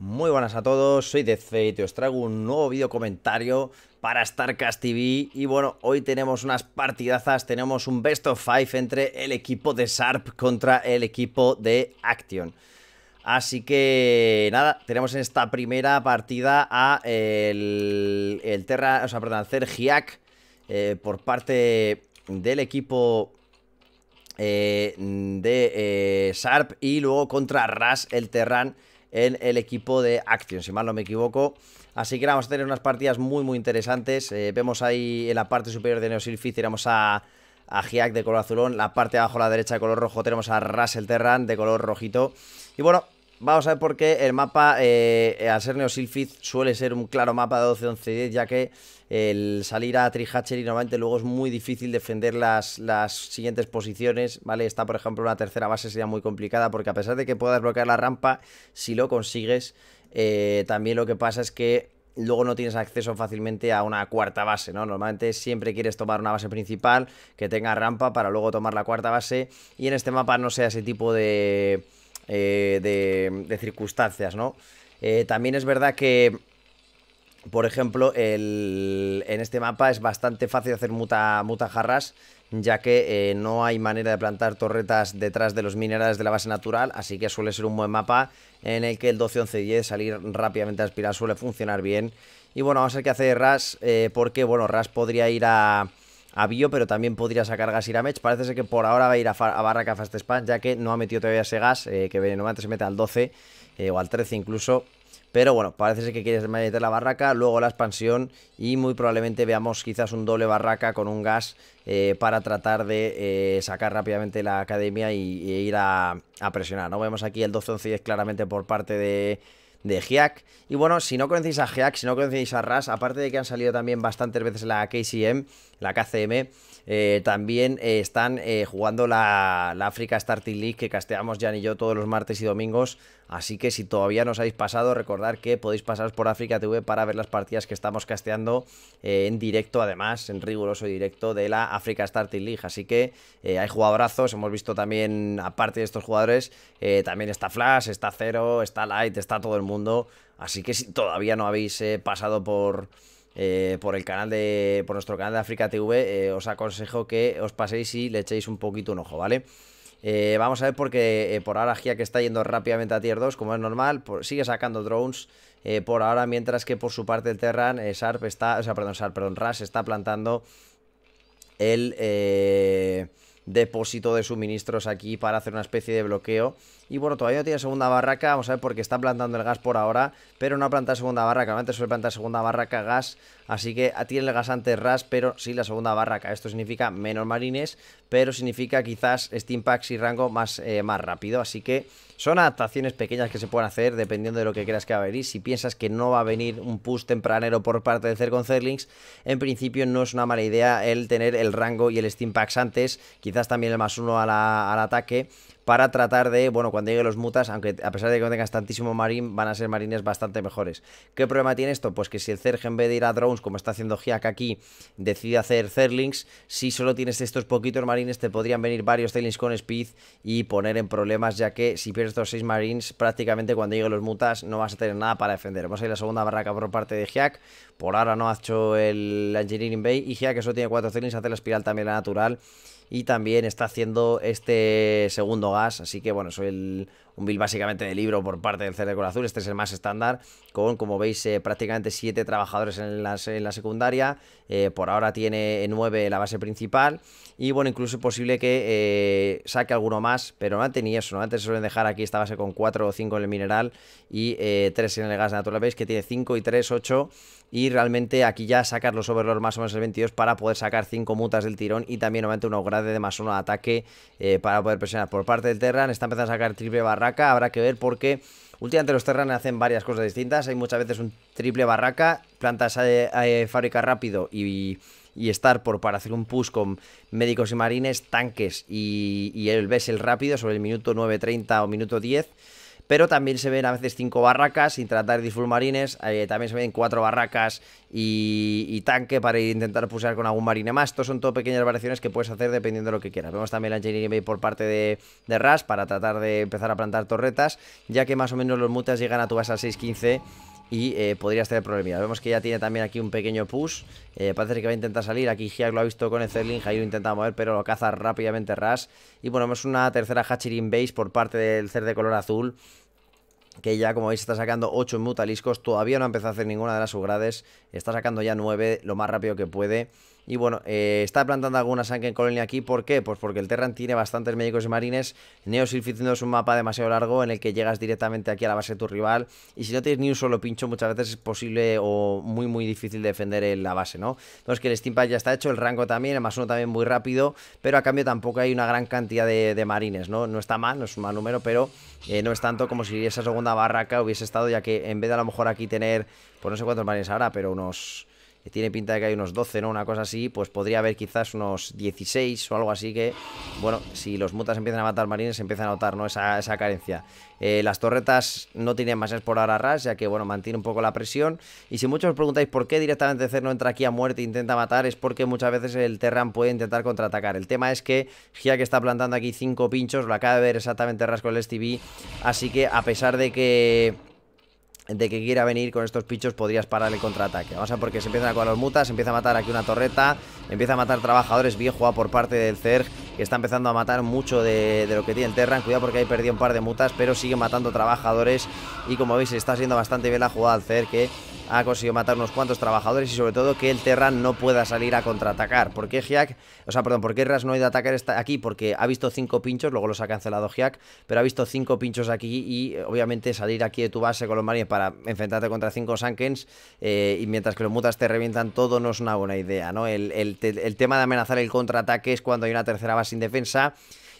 Muy buenas a todos, soy Deathfate y os traigo un nuevo vídeo comentario para StarCast TV y bueno, hoy tenemos unas partidazas, tenemos un best of five entre el equipo de Sharp contra el equipo de Action. Así que nada, tenemos en esta primera partida a el, o sea, eh, por parte del equipo eh, de eh, Sharp y luego contra Ras el Terran en el equipo de Action, si mal no me equivoco. Así que vamos a tener unas partidas muy, muy interesantes. Eh, vemos ahí en la parte superior de Neosilfi, tenemos a, a de color azulón. La parte abajo a la derecha de color rojo tenemos a Russell Terran de color rojito. Y bueno, Vamos a ver por qué el mapa eh, al ser Neosilfith suele ser un claro mapa de 12, 11 10, ya que el salir a y normalmente luego es muy difícil defender las, las siguientes posiciones, ¿vale? Está, por ejemplo, una tercera base sería muy complicada porque a pesar de que puedas bloquear la rampa, si lo consigues, eh, también lo que pasa es que luego no tienes acceso fácilmente a una cuarta base, ¿no? Normalmente siempre quieres tomar una base principal que tenga rampa para luego tomar la cuarta base y en este mapa no sea ese tipo de eh, de, circunstancias, ¿no? Eh, también es verdad que, por ejemplo, en este mapa es bastante fácil hacer muta, mutajarras, ya que eh, no hay manera de plantar torretas detrás de los minerales de la base natural, así que suele ser un buen mapa en el que el 12-11-10 salir rápidamente a aspirar suele funcionar bien. Y bueno, vamos a ver qué hace Ras, porque bueno, Ras podría ir a a Bio, pero también podría sacar gas a mech Parece ser que por ahora va a ir a, Barraca Fast Span, ya que no ha metido todavía ese gas, eh, que normalmente se mete al 12 eh, o al 13 incluso. Pero bueno, parece ser que quiere meter la barraca, luego la expansión y muy probablemente veamos quizás un doble barraca con un gas eh, para tratar de sacar rápidamente la academia y, ir a, presionar. ¿no? Vemos aquí el 12-11 claramente por parte de, de Giac Y bueno, si no conocéis a Giac si no conocéis a Ras, aparte de que han salido también bastantes veces la KCM, la KCM, eh, también eh, están eh, jugando la, África Africa Starting League que casteamos Jan y yo todos los martes y domingos. Así que si todavía no os habéis pasado, recordad que podéis pasar por África TV para ver las partidas que estamos casteando en directo, además, en riguroso directo de la Africa Starting League. Así que hay jugadorazos, hemos visto también, aparte de estos jugadores, también está Flash, está Cero, está Light, está todo el mundo. Así que si todavía no habéis pasado por eh, por el canal de. por nuestro canal de África TV, eh, os aconsejo que os paséis y le echéis un poquito un ojo, ¿vale? Eh, vamos a ver porque por ahora Gia que está yendo rápidamente a tier 2, como es normal, pues sigue sacando drones por ahora, mientras que por su parte el Terran, Sharp está, o sea, perdón, Sharp, perdón, Ras está plantando el depósito de suministros aquí para hacer una especie de bloqueo y bueno, todavía no tiene segunda barraca, vamos a ver porque está plantando el gas por ahora, pero no ha plantado segunda barraca, antes suele plantar segunda barraca gas, así que tiene el gas antes ras, pero sí la segunda barraca. Esto significa menos marines, pero significa quizás steam packs y rango más, eh, más rápido, así que... Son adaptaciones pequeñas que se pueden hacer dependiendo de lo que creas que va a venir. Si piensas que no va a venir un push tempranero por parte de Zergon Zerlings, en principio no es una mala idea el tener el rango y el Steam Packs antes, quizás también el más uno al ataque, para tratar de, bueno, cuando lleguen los mutas, aunque a pesar de que no tengas tantísimo marín, van a ser marines bastante mejores. ¿Qué problema tiene esto? Pues que si el Zerg en vez de ir a drones, como está haciendo giac aquí, decide hacer Zerlings, si solo tienes estos poquitos marines, te podrían venir varios Zerlings con Speed y poner en problemas, ya que si pierdes estos 6 marines, prácticamente cuando lleguen los mutas no vas a tener nada para defender. Vamos a ir a la segunda barraca por parte de giac por ahora no ha hecho el Engineering Bay y giac que solo tiene 4 Zerlings, hace la espiral también la natural y también está haciendo este segundo gas, así que bueno, soy un build básicamente de libro por parte del Cerdo Azul, este es el más estándar, con como veis eh, prácticamente 7 trabajadores en la, secundaria, eh, por ahora tiene 9 la base principal y bueno, incluso es posible que eh, saque alguno más, pero no ni eso, ¿no? Antes suelen dejar aquí esta base con 4 o 5 en el mineral y 3 eh, en el gas natural. Veis que tiene 5 y 3, 8. Y realmente aquí ya sacar los overlords más o menos el 22 para poder sacar 5 mutas del tirón y también obviamente uno grades de más 1 de ataque eh, para poder presionar. Por parte del Terran está empezando a sacar triple barraca, habrá que ver porque... Últimamente los Terran hacen varias cosas distintas. Hay muchas veces un triple barraca, plantas fábrica rápido y, y estar por para hacer un push con médicos y marines, tanques y, el Vessel rápido sobre el minuto 9.30 o minuto 10. Pero también se ven a veces cinco barracas sin tratar de full marines. Eh, también se ven cuatro barracas y, tanque para intentar pusar con algún marine más. Estos son todo pequeñas variaciones que puedes hacer dependiendo de lo que quieras. Vemos también la Engineering Bay por parte de, de para tratar de empezar a plantar torretas, ya que más o menos los mutas llegan a tu base al 615 y eh, podría estar el problema, Vemos que ya tiene también aquí un pequeño push. Eh, parece que va a intentar salir. Aquí ya lo ha visto con el Zerling. lo intenta mover, pero lo caza rápidamente Ras Y bueno, vemos una tercera Hachirin Base por parte del Cer de color azul. Que ya, como veis, está sacando 8 mutaliscos. Todavía no ha empezado a hacer ninguna de las subgrades. Está sacando ya 9 lo más rápido que puede. Y bueno, eh, está plantando algunas en Colonia aquí. ¿Por qué? Pues porque el Terran tiene bastantes médicos y marines. Neo no es un mapa demasiado largo en el que llegas directamente aquí a la base de tu rival. Y si no tienes ni un solo pincho, muchas veces es posible o muy, muy difícil defender la base, ¿no? Entonces que el Steampunk ya está hecho, el rango también, el más uno también muy rápido. Pero a cambio tampoco hay una gran cantidad de, marines, ¿no? No está mal, no es un mal número, pero eh, no es tanto como si esa segunda barraca hubiese estado, ya que en vez de a lo mejor aquí tener, pues no sé cuántos marines ahora, pero unos tiene pinta de que hay unos 12, ¿no? Una cosa así, pues podría haber quizás unos 16 o algo así que, bueno, si los mutas empiezan a matar marines, empiezan a notar, ¿no? Esa, esa carencia. Eh, las torretas no tienen más por ahora ras, ya que, bueno, mantiene un poco la presión. Y si muchos os preguntáis por qué directamente Cerno entra aquí a muerte e intenta matar, es porque muchas veces el Terran puede intentar contraatacar. El tema es que Gia que está plantando aquí 5 pinchos, lo acaba de ver exactamente Ras con el STV, así que a pesar de que de que quiera venir con estos pichos podrías parar el contraataque. Vamos a porque se empiezan a colar los mutas, empieza a matar aquí una torreta, empieza a matar trabajadores, bien jugado por parte del cer que está empezando a matar mucho de, lo que tiene el Terran. Cuidado porque ahí perdió un par de mutas, pero sigue matando trabajadores y como veis está siendo bastante bien la jugada del Zerg que ha conseguido matar unos cuantos trabajadores y sobre todo que el Terran no pueda salir a contraatacar. ¿Por qué O sea, perdón, ¿por qué Ras no ha ido a atacar aquí? Porque ha visto cinco pinchos, luego los ha cancelado Jack pero ha visto cinco pinchos aquí y obviamente salir aquí de tu base con los marines para enfrentarte contra cinco Sankens eh, y mientras que los mutas te revientan todo no es una buena idea, ¿no? El, tema de amenazar el contraataque es cuando hay una tercera base sin defensa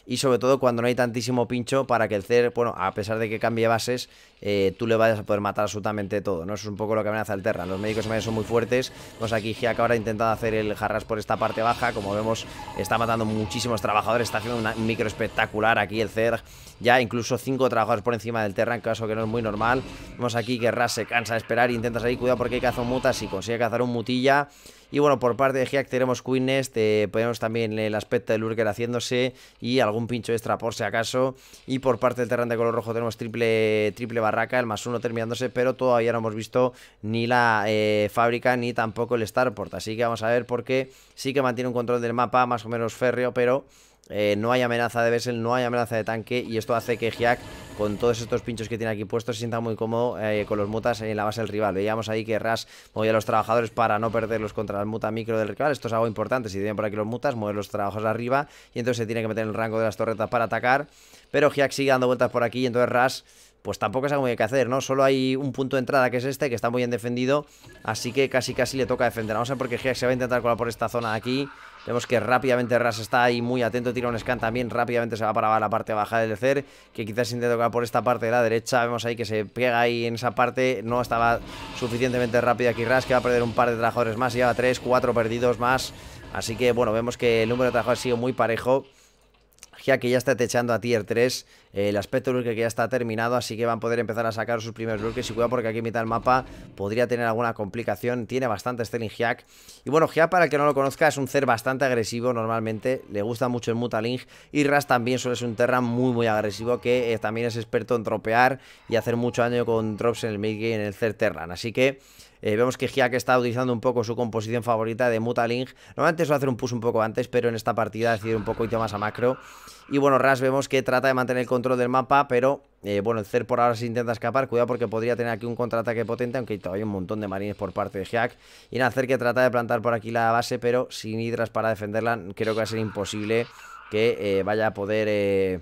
y sobre todo cuando no hay tantísimo pincho para que el Cer, bueno, a pesar de que cambie bases, eh, tú le vayas a poder matar absolutamente todo, ¿no? Eso es un poco lo que amenaza el Terra. Los médicos son muy fuertes. Vamos aquí Giac, ahora intentando hacer el jarras por esta parte baja. Como vemos, está matando muchísimos trabajadores. Está haciendo un micro espectacular aquí el cer Ya incluso cinco trabajadores por encima del Terra, en caso que no es muy normal. Vemos aquí que Ras se cansa de esperar. Intenta salir. Cuidado porque hay cazo mutas. y consigue cazar un mutilla y bueno, por parte de GIAC tenemos Queen Nest, eh, también el aspecto del Lurker haciéndose y algún pincho extra por si acaso. Y por parte del Terran de color rojo tenemos triple, triple barraca, el más uno terminándose, pero todavía no hemos visto ni la eh, fábrica ni tampoco el Starport. Así que vamos a ver porque sí que mantiene un control del mapa más o menos férreo, pero eh, no hay amenaza de Bessel, no hay amenaza de tanque y esto hace que giac con todos estos pinchos que tiene aquí puestos se sienta muy cómodo eh, con los mutas en la base del rival. Veíamos ahí que Ras movía a los trabajadores para no perderlos contra la muta micro del rival. Esto es algo importante. Si tienen por aquí los mutas, mueve los trabajadores arriba y entonces se tiene que meter en el rango de las torretas para atacar. Pero giac sigue dando vueltas por aquí y entonces Ras pues tampoco es algo que hay que hacer, ¿no? Solo hay un punto de entrada que es este, que está muy bien defendido, así que casi casi le toca defender. Vamos a ver porque giac se va a intentar colar por esta zona aquí Vemos que rápidamente Ras está ahí muy atento, tira un scan también, rápidamente se va para la parte baja del Cer, que quizás intenta tocar por esta parte de la derecha, vemos ahí que se pega ahí en esa parte, no estaba suficientemente rápido aquí Ras, que va a perder un par de trabajadores más, lleva 3, 4 perdidos más, así que bueno, vemos que el número de trabajadores ha sido muy parejo que ya está techando a tier 3, eh, el aspecto lurker que ya está terminado, así que van a poder empezar a sacar sus primeros lurkers y cuidado porque aquí en mitad del mapa podría tener alguna complicación, tiene bastante Sterling Y bueno, Hyak para el que no lo conozca es un ser bastante agresivo normalmente, le gusta mucho el Mutaling y Ras también suele ser un Terran muy muy agresivo que eh, también es experto en tropear y hacer mucho daño con drops en el mid game en el cer Terran, así que... Eh, vemos que Hyak está utilizando un poco su composición favorita de Mutalink. Normalmente suele hacer un push un poco antes, pero en esta partida decide un poquito más a macro. Y bueno, Ras vemos que trata de mantener el control del mapa, pero eh, bueno, el Cer por ahora se intenta escapar. Cuidado porque podría tener aquí un contraataque potente, aunque todavía hay un montón de marines por parte de jack Y nada, hacer que trata de plantar por aquí la base, pero sin hidras para defenderla, creo que va a ser imposible que eh, vaya a poder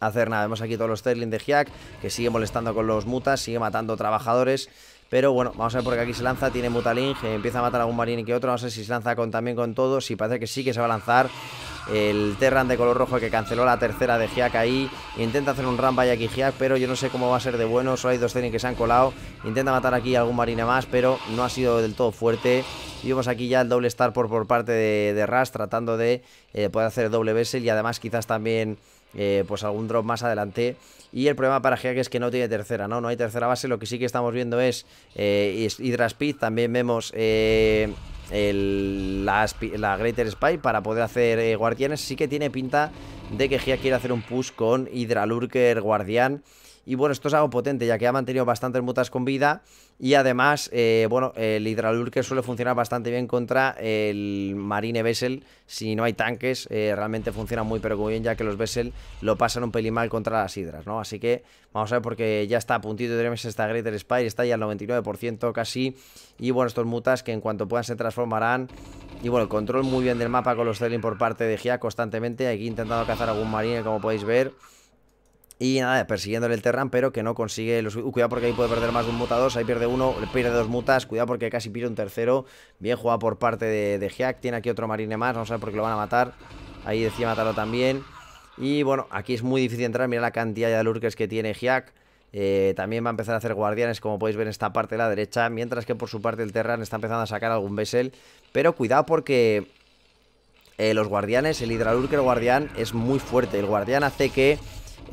hacer nada. Vemos aquí todos los Sterling de jack que sigue molestando con los mutas, sigue matando trabajadores. Pero bueno, vamos a ver por qué aquí se lanza, tiene Mutaling, empieza a matar a algún marine que otro, no sé si se lanza también con todos, y parece que sí que se va a lanzar el Terran de color rojo que canceló la tercera de Giak ahí, intenta hacer un rampa aquí Giak, pero yo no sé cómo va a ser de bueno, solo hay dos Zenin que se han colado, intenta matar aquí a algún marine más, pero no ha sido del todo fuerte, y vemos aquí ya el doble star por, parte de, de Ras, tratando de eh, poder hacer doble Bessel y además quizás también eh, pues algún drop más adelante. Y el problema para Gia es que no tiene tercera, ¿no? No hay tercera base. Lo que sí que estamos viendo es eh, Hydra Speed. También vemos eh, la, Greater Spy para poder hacer guardianes. Sí que tiene pinta de que Gia quiere hacer un push con Hydra Lurker Guardián. Y bueno, esto es algo potente, ya que ha mantenido bastantes mutas con vida. Y además, eh, bueno, el que suele funcionar bastante bien contra el Marine Vessel. Si no hay tanques, eh, realmente funciona muy pero muy bien, ya que los Vessel lo pasan un pelín mal contra las Hidras, ¿no? Así que vamos a ver, porque ya está a puntito de meses esta Greater Spire, está ya al 99% casi. Y bueno, estos mutas que en cuanto puedan se transformarán. Y bueno, el control muy bien del mapa con los Celin por parte de Gia constantemente. Aquí intentando cazar algún marine, como podéis ver. Y nada, persiguiéndole el Terran, pero que no consigue cuidado porque ahí puede perder más de un muta dos ahí pierde uno, pierde dos mutas, cuidado porque casi pierde un tercero. Bien jugado por parte de, de Jack, tiene aquí otro marine más, vamos a ver por qué lo van a matar. Ahí decía matarlo también. Y bueno, aquí es muy difícil entrar, mira la cantidad de lurkers que tiene Jack. Eh, también va a empezar a hacer guardianes, como podéis ver en esta parte de la derecha, mientras que por su parte el Terran está empezando a sacar algún Vessel. Pero cuidado porque eh, los guardianes, el Hidralurker guardián es muy fuerte. El guardián hace que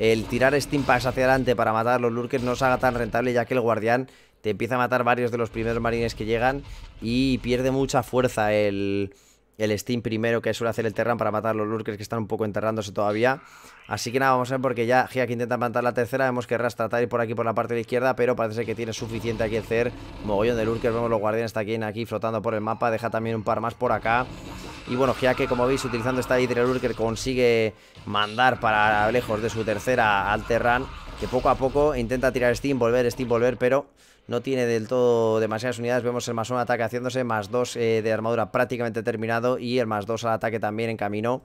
el tirar Steam Pass hacia adelante para matar a los Lurkers no se haga tan rentable ya que el Guardián te empieza a matar varios de los primeros marines que llegan y pierde mucha fuerza el, Steam primero que suele hacer el Terran para matar a los Lurkers que están un poco enterrándose todavía. Así que nada, vamos a ver porque ya Gia que intenta plantar la tercera, vemos que rastratar por aquí por la parte de la izquierda, pero parece que tiene suficiente aquí hacer mogollón de Lurkers, vemos los guardianes también aquí flotando por el mapa, deja también un par más por acá. Y bueno, Giaque, como veis, utilizando esta que consigue mandar para lejos de su tercera al Terran, que poco a poco intenta tirar Steam, volver, Steam, volver, pero no tiene del todo demasiadas unidades. Vemos el más 1 ataque haciéndose, más dos eh, de armadura prácticamente terminado y el más dos al ataque también en camino.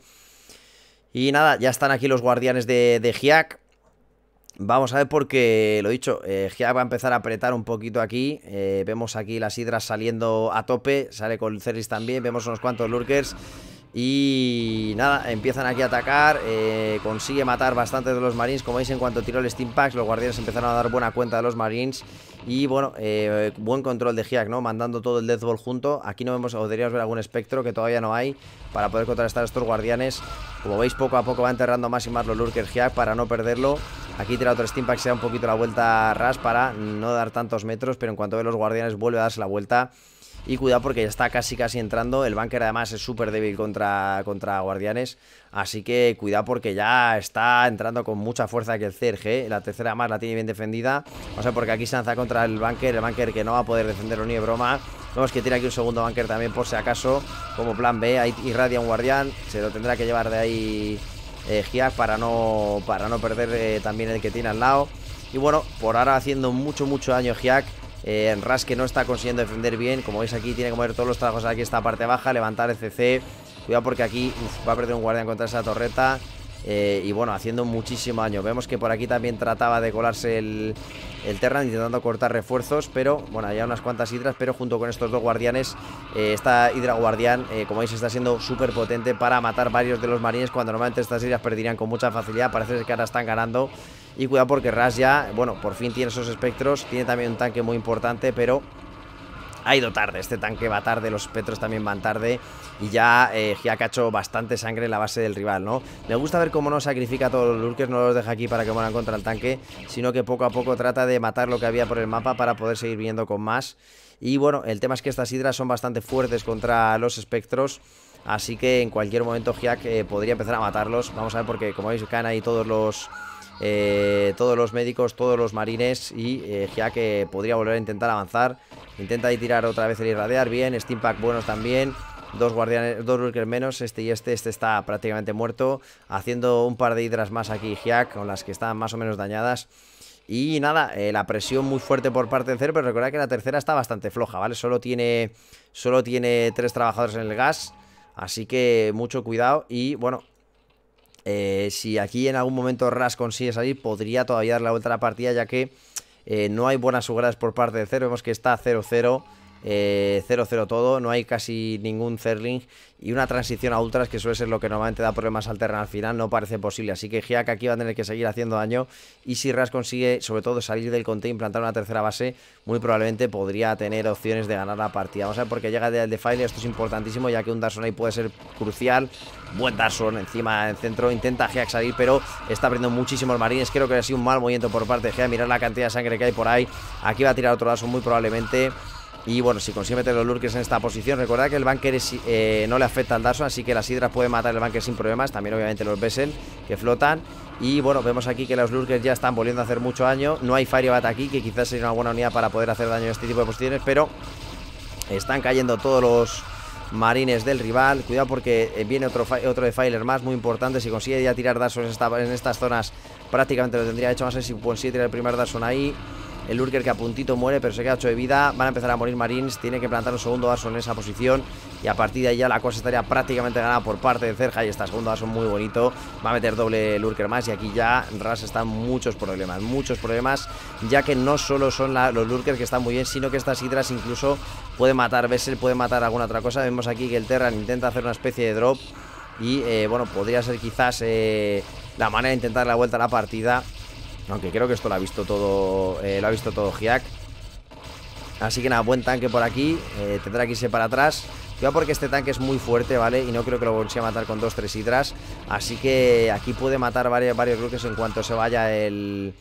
Y nada, ya están aquí los guardianes de, de Vamos a ver porque, lo dicho, eh, va a empezar a apretar un poquito aquí. Eh, vemos aquí las hidras saliendo a tope. Sale con ceris también. Vemos unos cuantos lurkers. Y nada, empiezan aquí a atacar. Eh, consigue matar bastante de los marines. Como veis, en cuanto tiró el Steam Packs, los guardianes empezaron a dar buena cuenta de los marines. Y bueno, eh, buen control de Giac ¿no? Mandando todo el Death Ball junto. Aquí no vemos, podríamos ver algún espectro que todavía no hay para poder contrarrestar a estos guardianes. Como veis, poco a poco va enterrando más y más los Lurker Giac para no perderlo. Aquí tira otro Steampack, se da un poquito la vuelta a Ras para no dar tantos metros, pero en cuanto ve los guardianes vuelve a darse la vuelta. Y cuidado porque ya está casi casi entrando. El Bunker además es súper débil contra, contra guardianes. Así que cuidado porque ya está entrando con mucha fuerza que el Cerge. La tercera más la tiene bien defendida. O sea, porque aquí se lanza contra el banker. El banker que no va a poder defenderlo ni de broma. Vemos que tiene aquí un segundo banker también por si acaso. Como plan B, ahí irradia un guardián. Se lo tendrá que llevar de ahí eh, Giac para no, para no perder eh, también el que tiene al lado. Y bueno, por ahora haciendo mucho, mucho daño Giac. Eh, ras que no está consiguiendo defender bien. Como veis aquí, tiene que mover todos los trabajos aquí esta parte baja, levantar el CC. Cuidado porque aquí va a perder un guardián contra esa torreta eh, Y bueno, haciendo muchísimo daño Vemos que por aquí también trataba de colarse el, Terran Intentando cortar refuerzos Pero, bueno, ya unas cuantas hidras Pero junto con estos dos guardianes eh, Esta hidra guardián, eh, como veis, está siendo súper potente Para matar varios de los marines Cuando normalmente estas hidras perderían con mucha facilidad Parece que ahora están ganando Y cuidado porque Ras ya, bueno, por fin tiene esos espectros Tiene también un tanque muy importante Pero ha ido tarde. Este tanque va tarde, los Petros también van tarde. Y ya eh, ha hecho bastante sangre en la base del rival, ¿no? Me gusta ver cómo no sacrifica a todos los lurkers, no los deja aquí para que mueran contra el tanque, sino que poco a poco trata de matar lo que había por el mapa para poder seguir viendo con más. Y bueno, el tema es que estas hidras son bastante fuertes contra los espectros. Así que en cualquier momento Giac podría empezar a matarlos. Vamos a ver porque como veis caen ahí todos los eh, todos los médicos, todos los marines y eh, que podría volver a intentar avanzar. Intenta tirar otra vez el irradiar, bien, Steampack buenos también. Dos guardianes, dos workers menos, este y este, este está prácticamente muerto, haciendo un par de hidras más aquí ya con las que están más o menos dañadas. Y nada, eh, la presión muy fuerte por parte de Cero, pero recordad que la tercera está bastante floja, ¿vale? Solo tiene, solo tiene tres trabajadores en el gas, así que mucho cuidado y bueno, eh, si aquí en algún momento Ras consigue salir, podría todavía dar la vuelta a la partida, ya que eh, no hay buenas jugadas por parte de Cero. Vemos que está 0-0. 0-0 eh, todo, no hay casi ningún Zerling y una transición a ultras que suele ser lo que normalmente da problemas al terreno al final, no parece posible. Así que Giac aquí va a tener que seguir haciendo daño y si Ras consigue sobre todo salir del conte implantar una tercera base, muy probablemente podría tener opciones de ganar la partida. Vamos a ver porque llega el Defile, esto es importantísimo ya que un Darson ahí puede ser crucial. Buen Darson encima en centro, intenta Giac salir pero está abriendo muchísimos marines, creo que ha sido un mal movimiento por parte de Giac, mirar la cantidad de sangre que hay por ahí. Aquí va a tirar otro Darson muy probablemente... Y bueno, si consigue meter los Lurkers en esta posición, recordad que el Banker eh, no le afecta al Darson, así que las Hidras pueden matar el Banker sin problemas. También, obviamente, los Bessel que flotan. Y bueno, vemos aquí que los Lurkers ya están volviendo a hacer mucho daño. No hay Firebat aquí, que quizás sería una buena unidad para poder hacer daño en este tipo de posiciones, pero están cayendo todos los marines del rival. Cuidado porque eh, viene otro, otro defiler más muy importante. Si consigue ya tirar Darson en, estas zonas, prácticamente lo tendría hecho. No sé si consigue tirar el primer Darson ahí. El Lurker que a puntito muere, pero se queda hecho de vida. Van a empezar a morir Marines. Tiene que plantar un segundo aso en esa posición. Y a partir de ahí ya la cosa estaría prácticamente ganada por parte de Cerja. Y está segundo aso muy bonito. Va a meter doble Lurker más. Y aquí ya Ras están muchos problemas. Muchos problemas. Ya que no solo son los Lurkers que están muy bien, sino que estas Hidras incluso pueden matar Bessel, puede matar alguna otra cosa. Vemos aquí que el Terran intenta hacer una especie de drop. Y eh, bueno, podría ser quizás eh, la manera de intentar la vuelta a la partida. Aunque creo que esto lo ha visto todo. Eh, lo ha visto todo Así que nada, buen tanque por aquí. Eh, tendrá que irse para atrás. Cuidado porque este tanque es muy fuerte, ¿vale? Y no creo que lo consiga matar con 2-3 hidras. Así que aquí puede matar varios, varios bloques en cuanto se vaya el...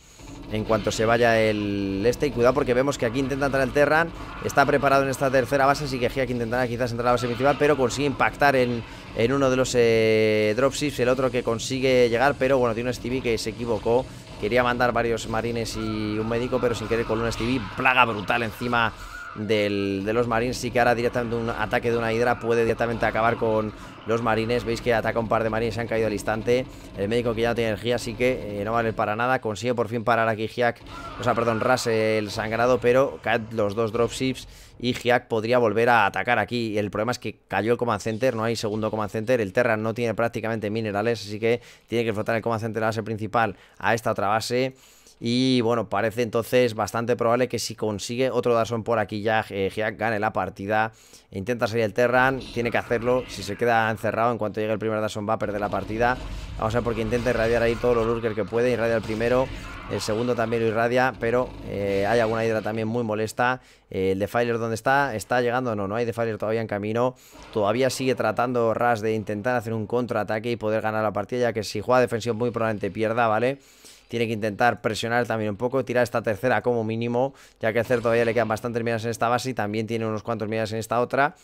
En cuanto se vaya el este Y cuidado porque vemos que aquí intenta entrar el Terran Está preparado en esta tercera base Así que Giac intentará quizás entrar a la base principal Pero consigue impactar en, uno de los eh, dropships El otro que consigue llegar Pero bueno, tiene un Stevie que se equivocó Quería mandar varios marines y un médico, pero sin querer con un plaga brutal encima de los marines sí que ahora directamente un ataque de una hidra puede directamente acabar con los marines veis que ataca un par de marines se han caído al instante el médico que ya no tiene energía así que eh, no vale para nada consigue por fin parar aquí Hiak o sea perdón Ras el sangrado pero caen los dos dropships y Hiak podría volver a atacar aquí el problema es que cayó el command center no hay segundo command center el Terran no tiene prácticamente minerales así que tiene que flotar el command center la base principal a esta otra base y bueno, parece entonces bastante probable que si consigue otro dason por aquí ya, eh, gane la partida. Intenta salir el Terran, tiene que hacerlo. Si se queda encerrado, en cuanto llegue el primer dason va a perder la partida. Vamos a ver porque intenta irradiar ahí todos los lurkers que puede. Irradia el primero, el segundo también lo irradia, pero eh, hay alguna hidra también muy molesta. Eh, el Defiler, ¿dónde está? ¿Está llegando? No, no hay Defiler todavía en camino. Todavía sigue tratando Ras de intentar hacer un contraataque y poder ganar la partida, ya que si juega defensión muy probablemente pierda, ¿vale? tiene que intentar presionar también un poco, tirar esta tercera como mínimo, ya que hacer todavía le quedan bastantes miradas en esta base y también tiene unos cuantos miradas en esta otra.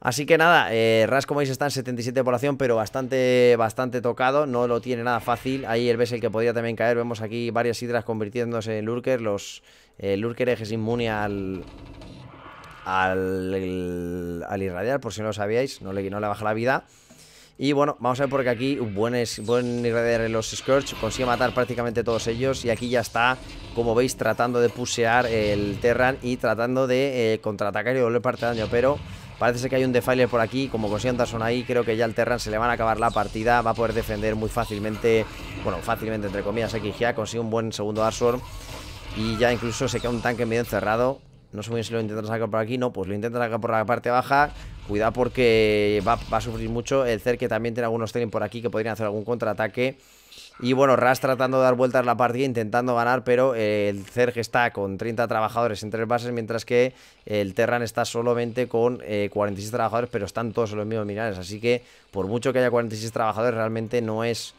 Así que nada, eh, Ras como veis está en 77 de población, pero bastante, bastante tocado, no lo tiene nada fácil. Ahí el el que podría también caer, vemos aquí varias hidras convirtiéndose en Lurker, los eh, Lurker es inmune al, al, al, irradiar, por si no lo sabíais, no le, no le baja la vida. Y bueno, vamos a ver porque aquí buen, es, buen los Scourge, consigue matar prácticamente todos ellos. Y aquí ya está, como veis, tratando de pusear el Terran y tratando de eh, contraatacar y volver parte de daño. Pero Parece ser que hay un defiler por aquí, como consigue son ahí, creo que ya el Terran se le van a acabar la partida, va a poder defender muy fácilmente, bueno, fácilmente entre comillas, ya consigue un buen segundo Arsor. y ya incluso se queda un tanque medio encerrado. No sé muy bien si lo intentan sacar por aquí, no, pues lo intentan sacar por la parte baja, Cuidado porque va, a sufrir mucho. El Cer que también tiene algunos trenes por aquí que podrían hacer algún contraataque. Y bueno, Ras tratando de dar vueltas la partida, intentando ganar, pero eh, el Zerg está con 30 trabajadores en tres bases, mientras que el Terran está solamente con 46 eh, trabajadores, pero están todos en los mismos minerales. Así que por mucho que haya 46 trabajadores, realmente no es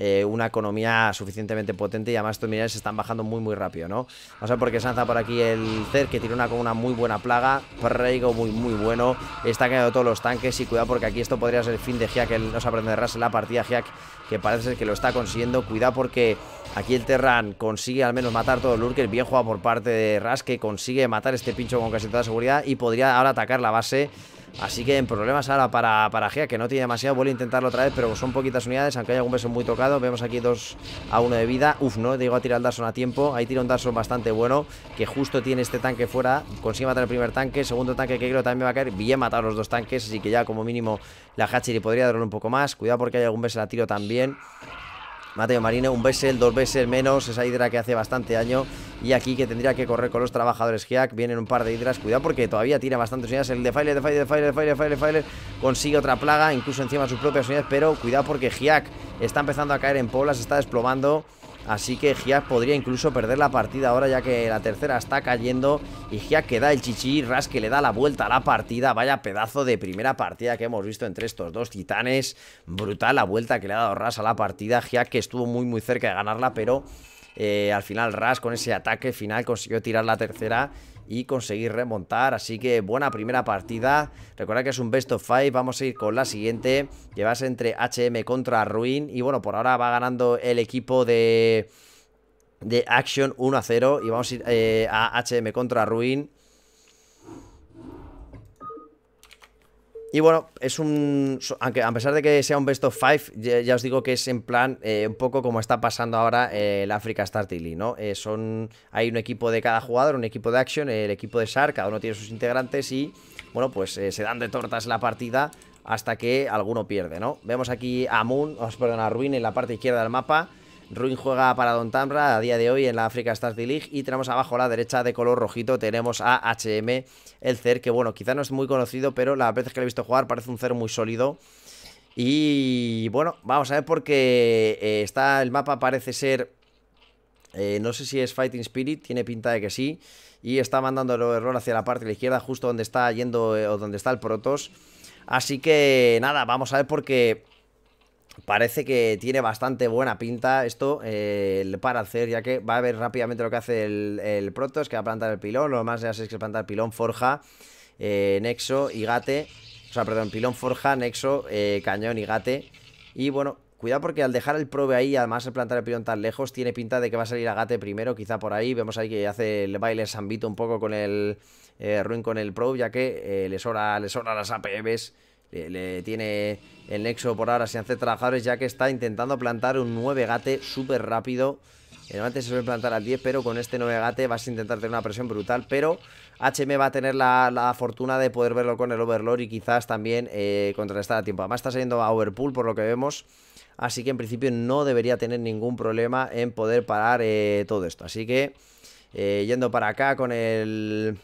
eh, una economía suficientemente potente y además estos minerales se están bajando muy muy rápido, ¿no? Vamos a ver por se lanza por aquí el Cer, que tiene una con una muy buena plaga, Prego muy muy bueno, está cayendo todos los tanques y cuidado porque aquí esto podría ser el fin de Hyak el, no se aprende de la partida Jack que parece ser que lo está consiguiendo, cuidado porque... Aquí el Terran consigue al menos matar todo el Lurker. Bien jugado por parte de Ras, que consigue matar este pincho con casi toda seguridad. Y podría ahora atacar la base Así que en problemas ahora para, para Gea, que no tiene demasiado. Vuelve a intentarlo otra vez, pero son poquitas unidades, aunque hay algún beso muy tocado. Vemos aquí 2 a 1 de vida. Uf, no, digo a tirar el Darson a tiempo. Ahí tira un Darson bastante bueno, que justo tiene este tanque fuera. Consigue matar el primer tanque. Segundo tanque que creo también va a caer. Bien matar los dos tanques, así que ya como mínimo la Hatchery podría darle un poco más. Cuidado porque hay algún beso la tiro también. Mateo Marine, un Bessel, dos Bessel menos, esa Hidra que hace bastante año Y aquí que tendría que correr con los trabajadores Giac. Vienen un par de hidras. Cuidado porque todavía tira bastantes unidades. El Defiler, Defiler, Defiler, Defiler, Defiler, Defiler. Consigue otra plaga. Incluso encima sus propias unidades. Pero cuidado porque Giac está empezando a caer en poblas. está desplomando. Así que Gia podría incluso perder la partida ahora ya que la tercera está cayendo y Gia que da el chichi, Ras que le da la vuelta a la partida, vaya pedazo de primera partida que hemos visto entre estos dos titanes, brutal la vuelta que le ha dado Ras a la partida, Gia que estuvo muy muy cerca de ganarla pero... Eh, al final Ras con ese ataque final consiguió tirar la tercera y conseguir remontar. Así que buena primera partida. Recuerda que es un best of five. Vamos a ir con la siguiente. Llevas entre HM contra Ruin. Y bueno, por ahora va ganando el equipo de, de Action 1 a 0. Y vamos a ir eh, a HM contra Ruin. Y bueno, es un. Aunque a pesar de que sea un best of five, ya, os digo que es en plan eh, un poco como está pasando ahora eh, el Africa Star League, ¿no? Eh, son. Hay un equipo de cada jugador, un equipo de Action, el equipo de SAR, cada uno tiene sus integrantes y, bueno, pues se dan de tortas la partida hasta que alguno pierde, ¿no? Vemos aquí a Moon, oh, a Ruin en la parte izquierda del mapa. Ruin juega para Don Tamra a día de hoy en la África Stars League. Y tenemos abajo a la derecha de color rojito, tenemos a HM, el CER, que bueno, quizá no es muy conocido, pero las veces que lo he visto jugar parece un CER muy sólido. Y bueno, vamos a ver porque eh, está el mapa, parece ser... Eh, no sé si es Fighting Spirit, tiene pinta de que sí. Y está mandando el error hacia la parte de la izquierda, justo donde está yendo eh, o donde está el Protoss. Así que nada, vamos a ver porque Parece que tiene bastante buena pinta esto eh, para hacer, ya que va a ver rápidamente lo que hace el, el Proto, es que va a plantar el pilón, lo más ya sé es que plantar pilón, forja, eh, nexo y gate. O sea, perdón, pilón, forja, nexo, eh, cañón y gate. Y bueno, Cuidado porque al dejar el probe ahí, además de plantar el pilón tan lejos, tiene pinta de que va a salir gate primero, quizá por ahí. Vemos ahí que hace el baile Sambito un poco con el Ruin con el probe, ya que le les sobra las APBs le, tiene el nexo por ahora sin hacer trabajadores ya que está intentando plantar un 9 gate súper rápido. Antes se suele plantar al 10, pero con este 9 gate vas a intentar tener una presión brutal. Pero HM va a tener la, fortuna de poder verlo con el Overlord y quizás también eh, contrarrestar a tiempo. Además está saliendo a Overpool por lo que vemos. Así que en principio no debería tener ningún problema en poder parar eh, todo esto. Así que eh, yendo para acá con el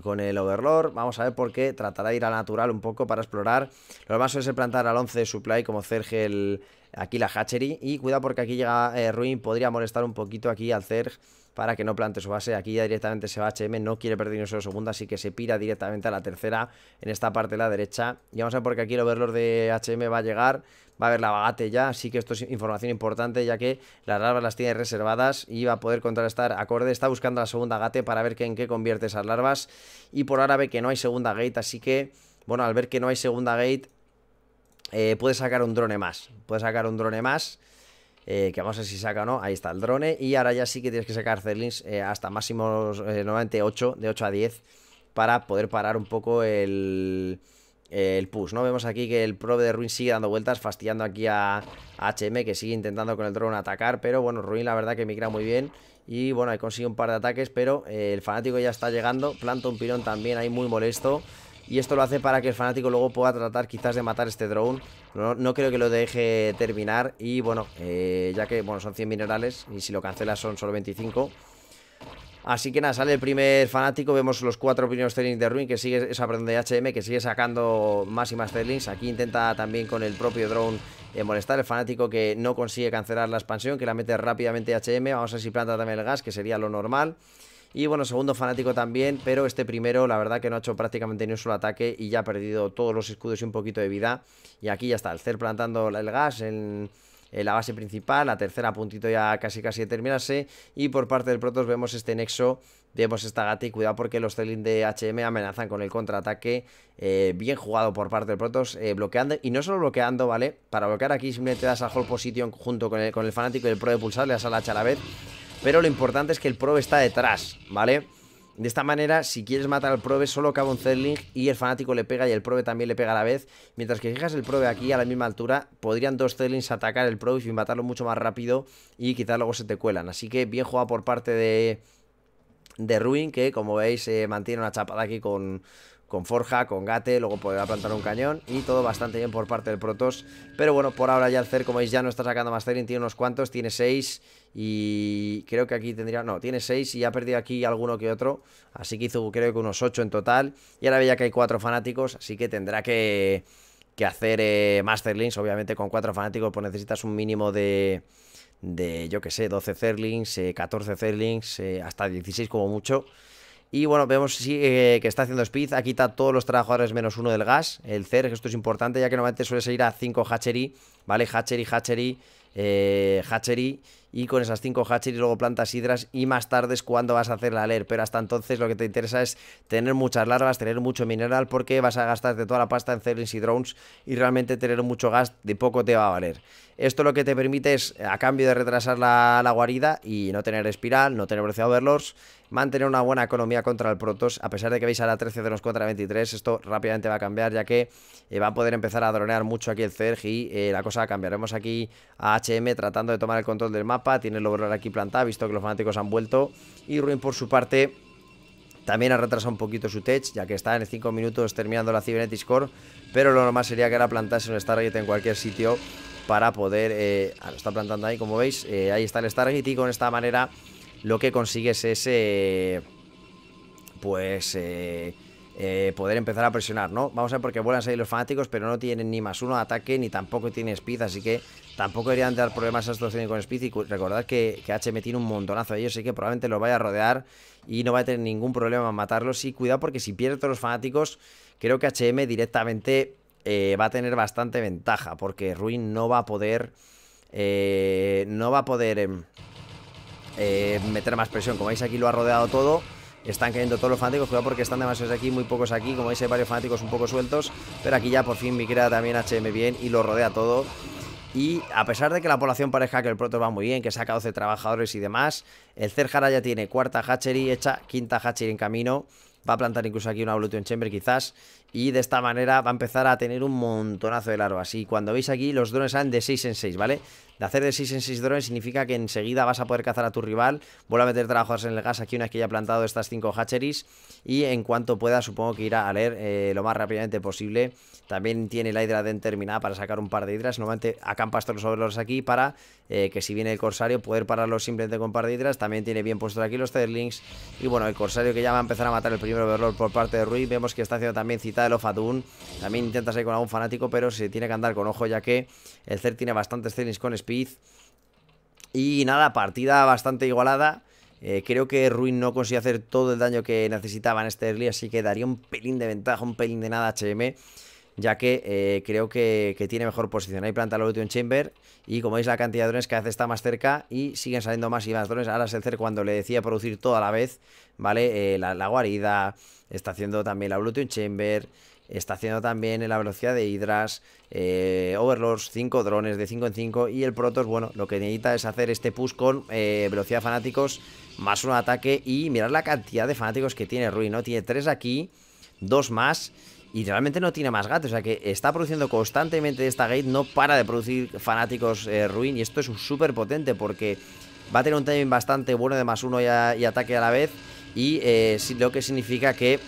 con el Overlord. Vamos a ver por qué. Tratará de ir a natural un poco para explorar. Lo más suele ser plantar al 11 de supply como Zerg el, aquí la Hatchery. Y cuidado porque aquí llega eh, Ruin. Podría molestar un poquito aquí al Zerg para que no plante su base. Aquí ya directamente se va HM, no quiere perder ni una solo así que se pira directamente a la tercera en esta parte de la derecha. Y vamos a ver porque aquí el overlord de HM va a llegar, va a ver la bagate ya, así que esto es información importante ya que las larvas las tiene reservadas y va a poder contrarrestar acorde. Está buscando la segunda gate para ver en qué convierte esas larvas y por ahora ve que no hay segunda gate, así que... Bueno, al ver que no hay segunda gate, eh, puede sacar un drone más. Puede sacar un drone más. Eh, que vamos a ver si saca o no. Ahí está el drone. Y ahora ya sí que tienes que sacar Zerlings eh, hasta máximo eh, nuevamente 8, de 8 a 10, para poder parar un poco el, el push, ¿no? Vemos aquí que el probe de Ruin sigue dando vueltas, fastidiando aquí a, HM, que sigue intentando con el drone atacar. Pero bueno, Ruin la verdad que migra muy bien. Y bueno, ahí consigue un par de ataques, pero el fanático ya está llegando. Planta un pirón también ahí muy molesto. Y esto lo hace para que el fanático luego pueda tratar quizás de matar este drone. No, no creo que lo deje terminar. Y bueno, eh, ya que bueno son 100 minerales y si lo cancela son solo 25... Así que nada, sale el primer fanático, vemos los cuatro primeros Sterling de Ruin que sigue, esa HM que sigue sacando más y más Sterlings. Aquí intenta también con el propio drone eh, molestar el fanático que no consigue cancelar la expansión, que la mete rápidamente HM. Vamos a ver si planta también el gas, que sería lo normal. Y bueno, segundo fanático también, pero este primero la verdad que no ha hecho prácticamente ni un solo ataque y ya ha perdido todos los escudos y un poquito de vida. Y aquí ya está, el CER plantando el gas en la base principal, la tercera puntito ya casi casi de terminarse y por parte del Protoss vemos este nexo Vemos esta y cuidado porque los Celin de HM amenazan con el contraataque eh, Bien jugado por parte del Protoss, eh, bloqueando Y no solo bloqueando, ¿vale? Para bloquear aquí simplemente das al Hall Position junto con el, Fanático y el Pro de Pulsar Le das a la hacha a la vez pero lo importante es que el Probe está detrás, ¿vale? De esta manera, si quieres matar al Probe, solo cabe un Zedling y el fanático le pega y el Probe también le pega a la vez. Mientras que fijas el Probe aquí a la misma altura, podrían dos Zedlings atacar el Probe y matarlo mucho más rápido y quizás luego se te cuelan. Así que bien jugado por parte de, de Ruin, que como veis eh, mantiene una chapada aquí con, con Forja, con Gate, luego podrá plantar un cañón y todo bastante bien por parte del Protoss. Pero bueno, por ahora ya el CER, como veis, ya no está sacando más Tiene unos cuantos, tiene 6 y creo que aquí tendría... No, tiene 6 y ha perdido aquí alguno que otro. Así que hizo creo que unos 8 en total. Y ahora veía que hay 4 fanáticos, así que tendrá que, que hacer eh, Masterlings. Obviamente con 4 fanáticos pues necesitas un mínimo de... De, yo que sé, 12 Zerlings, 14 eh, Zerlings, eh, hasta 16 como mucho. Y bueno, vemos eh, que está haciendo speed. aquí está todos los trabajadores menos uno del gas. El CER, que esto es importante, ya que normalmente suele salir a 5 hatchery. ¿Vale? Hatchery, hatchery, eh, y con esas 5 y luego plantas hidras y más tarde es cuando vas a hacer la leer pero hasta entonces lo que te interesa es tener muchas larvas, tener mucho mineral porque vas a gastarte toda la pasta en ceilings y drones y realmente tener mucho gas de poco te va a valer. Esto lo que te permite es, a cambio de retrasar la, guarida y no tener espiral, no tener velocidad overlords, mantener una buena economía contra el protos a pesar de que veis a la 13 de los contra 23, esto rápidamente va a cambiar ya que eh, va a poder empezar a dronear mucho aquí el Zerg y eh, la cosa cambiaremos aquí a HM tratando de tomar el control del mapa tiene el aquí plantado, visto que los fanáticos han vuelto y Ruin por su parte también ha retrasado un poquito su tech, ya que está en 5 minutos terminando la Cibernetic Core, pero lo normal sería que ahora plantase un Stargate en cualquier sitio para poder... Eh, ah, lo está plantando ahí, como veis, eh, ahí está el Stargate y con esta manera lo que consigues es... pues... Eh, eh, poder empezar a presionar, ¿no? Vamos a ver porque vuelan a salir los fanáticos, pero no tienen ni más uno de ataque, ni tampoco tienen speed, así que tampoco deberían dar problemas a estos con speed. Y recordad que, HM tiene un montonazo de ellos, así que probablemente los vaya a rodear y no va a tener ningún problema en matarlos. Y cuidado porque si pierde todos los fanáticos, creo que HM directamente eh, va a tener bastante ventaja, porque Ruin no va a poder... Eh, no va a poder em, meter más presión. Como veis aquí lo ha rodeado todo están cayendo todos los fanáticos, cuidado porque están demasiados aquí, muy pocos aquí, como veis hay varios fanáticos un poco sueltos, pero aquí ya por fin mi crea también HM bien y lo rodea todo. Y a pesar de que la población parezca que el Proto va muy bien, que saca 12 trabajadores y demás, el Cerjara ya tiene cuarta hatchery hecha, quinta hatchery en camino, va a plantar incluso aquí una Evolution Chamber quizás, y de esta manera va a empezar a tener un montonazo de larvas. Y cuando veis aquí, los drones salen de 6 en 6, ¿vale? De hacer de 6 en 6 drones significa que enseguida vas a poder cazar a tu rival. Vuelve a meter trabajadores en el gas aquí una vez que ya plantado estas 5 hatcheries. Y en cuanto pueda, supongo que irá a leer eh, lo más rápidamente posible. También tiene la hidra den terminada para sacar un par de hidras. Normalmente acampas todos los aquí para eh, que si viene el corsario poder pararlo simplemente con un par de hidras. También tiene bien puestos aquí los Terlings. Y bueno, el corsario que ya va a empezar a matar el primer overlord por parte de Rui, Vemos que está haciendo también cita de Lofadun. También intenta salir con algún fanático, pero se tiene que andar con ojo ya que el CER tiene bastantes terlings con speed y nada, partida bastante igualada. Eh, creo que Ruin no consigue hacer todo el daño que necesitaba en este early, así que daría un pelín de ventaja, un pelín de nada HM, ya que eh, creo que, tiene mejor posición. Ahí planta la en Chamber y como veis la cantidad de drones que hace está más cerca y siguen saliendo más y más drones. Ahora cerco cuando le decía producir toda la vez, ¿vale? Eh, la, guarida, está haciendo también la Bluetooth Chamber, está haciendo también en la velocidad de Hydras, eh, Overlords, 5 drones de 5 en 5 y el Protoss, bueno, lo que necesita es hacer este push con eh, Velocidad velocidad fanáticos más un ataque y mirar la cantidad de fanáticos que tiene Ruin ¿no? Tiene 3 aquí, 2 más y realmente no tiene más gato. o sea que está produciendo constantemente esta gate, no para de producir fanáticos eh, ruin y esto es súper potente porque va a tener un timing bastante bueno de más uno y, ataque a la vez y lo que significa que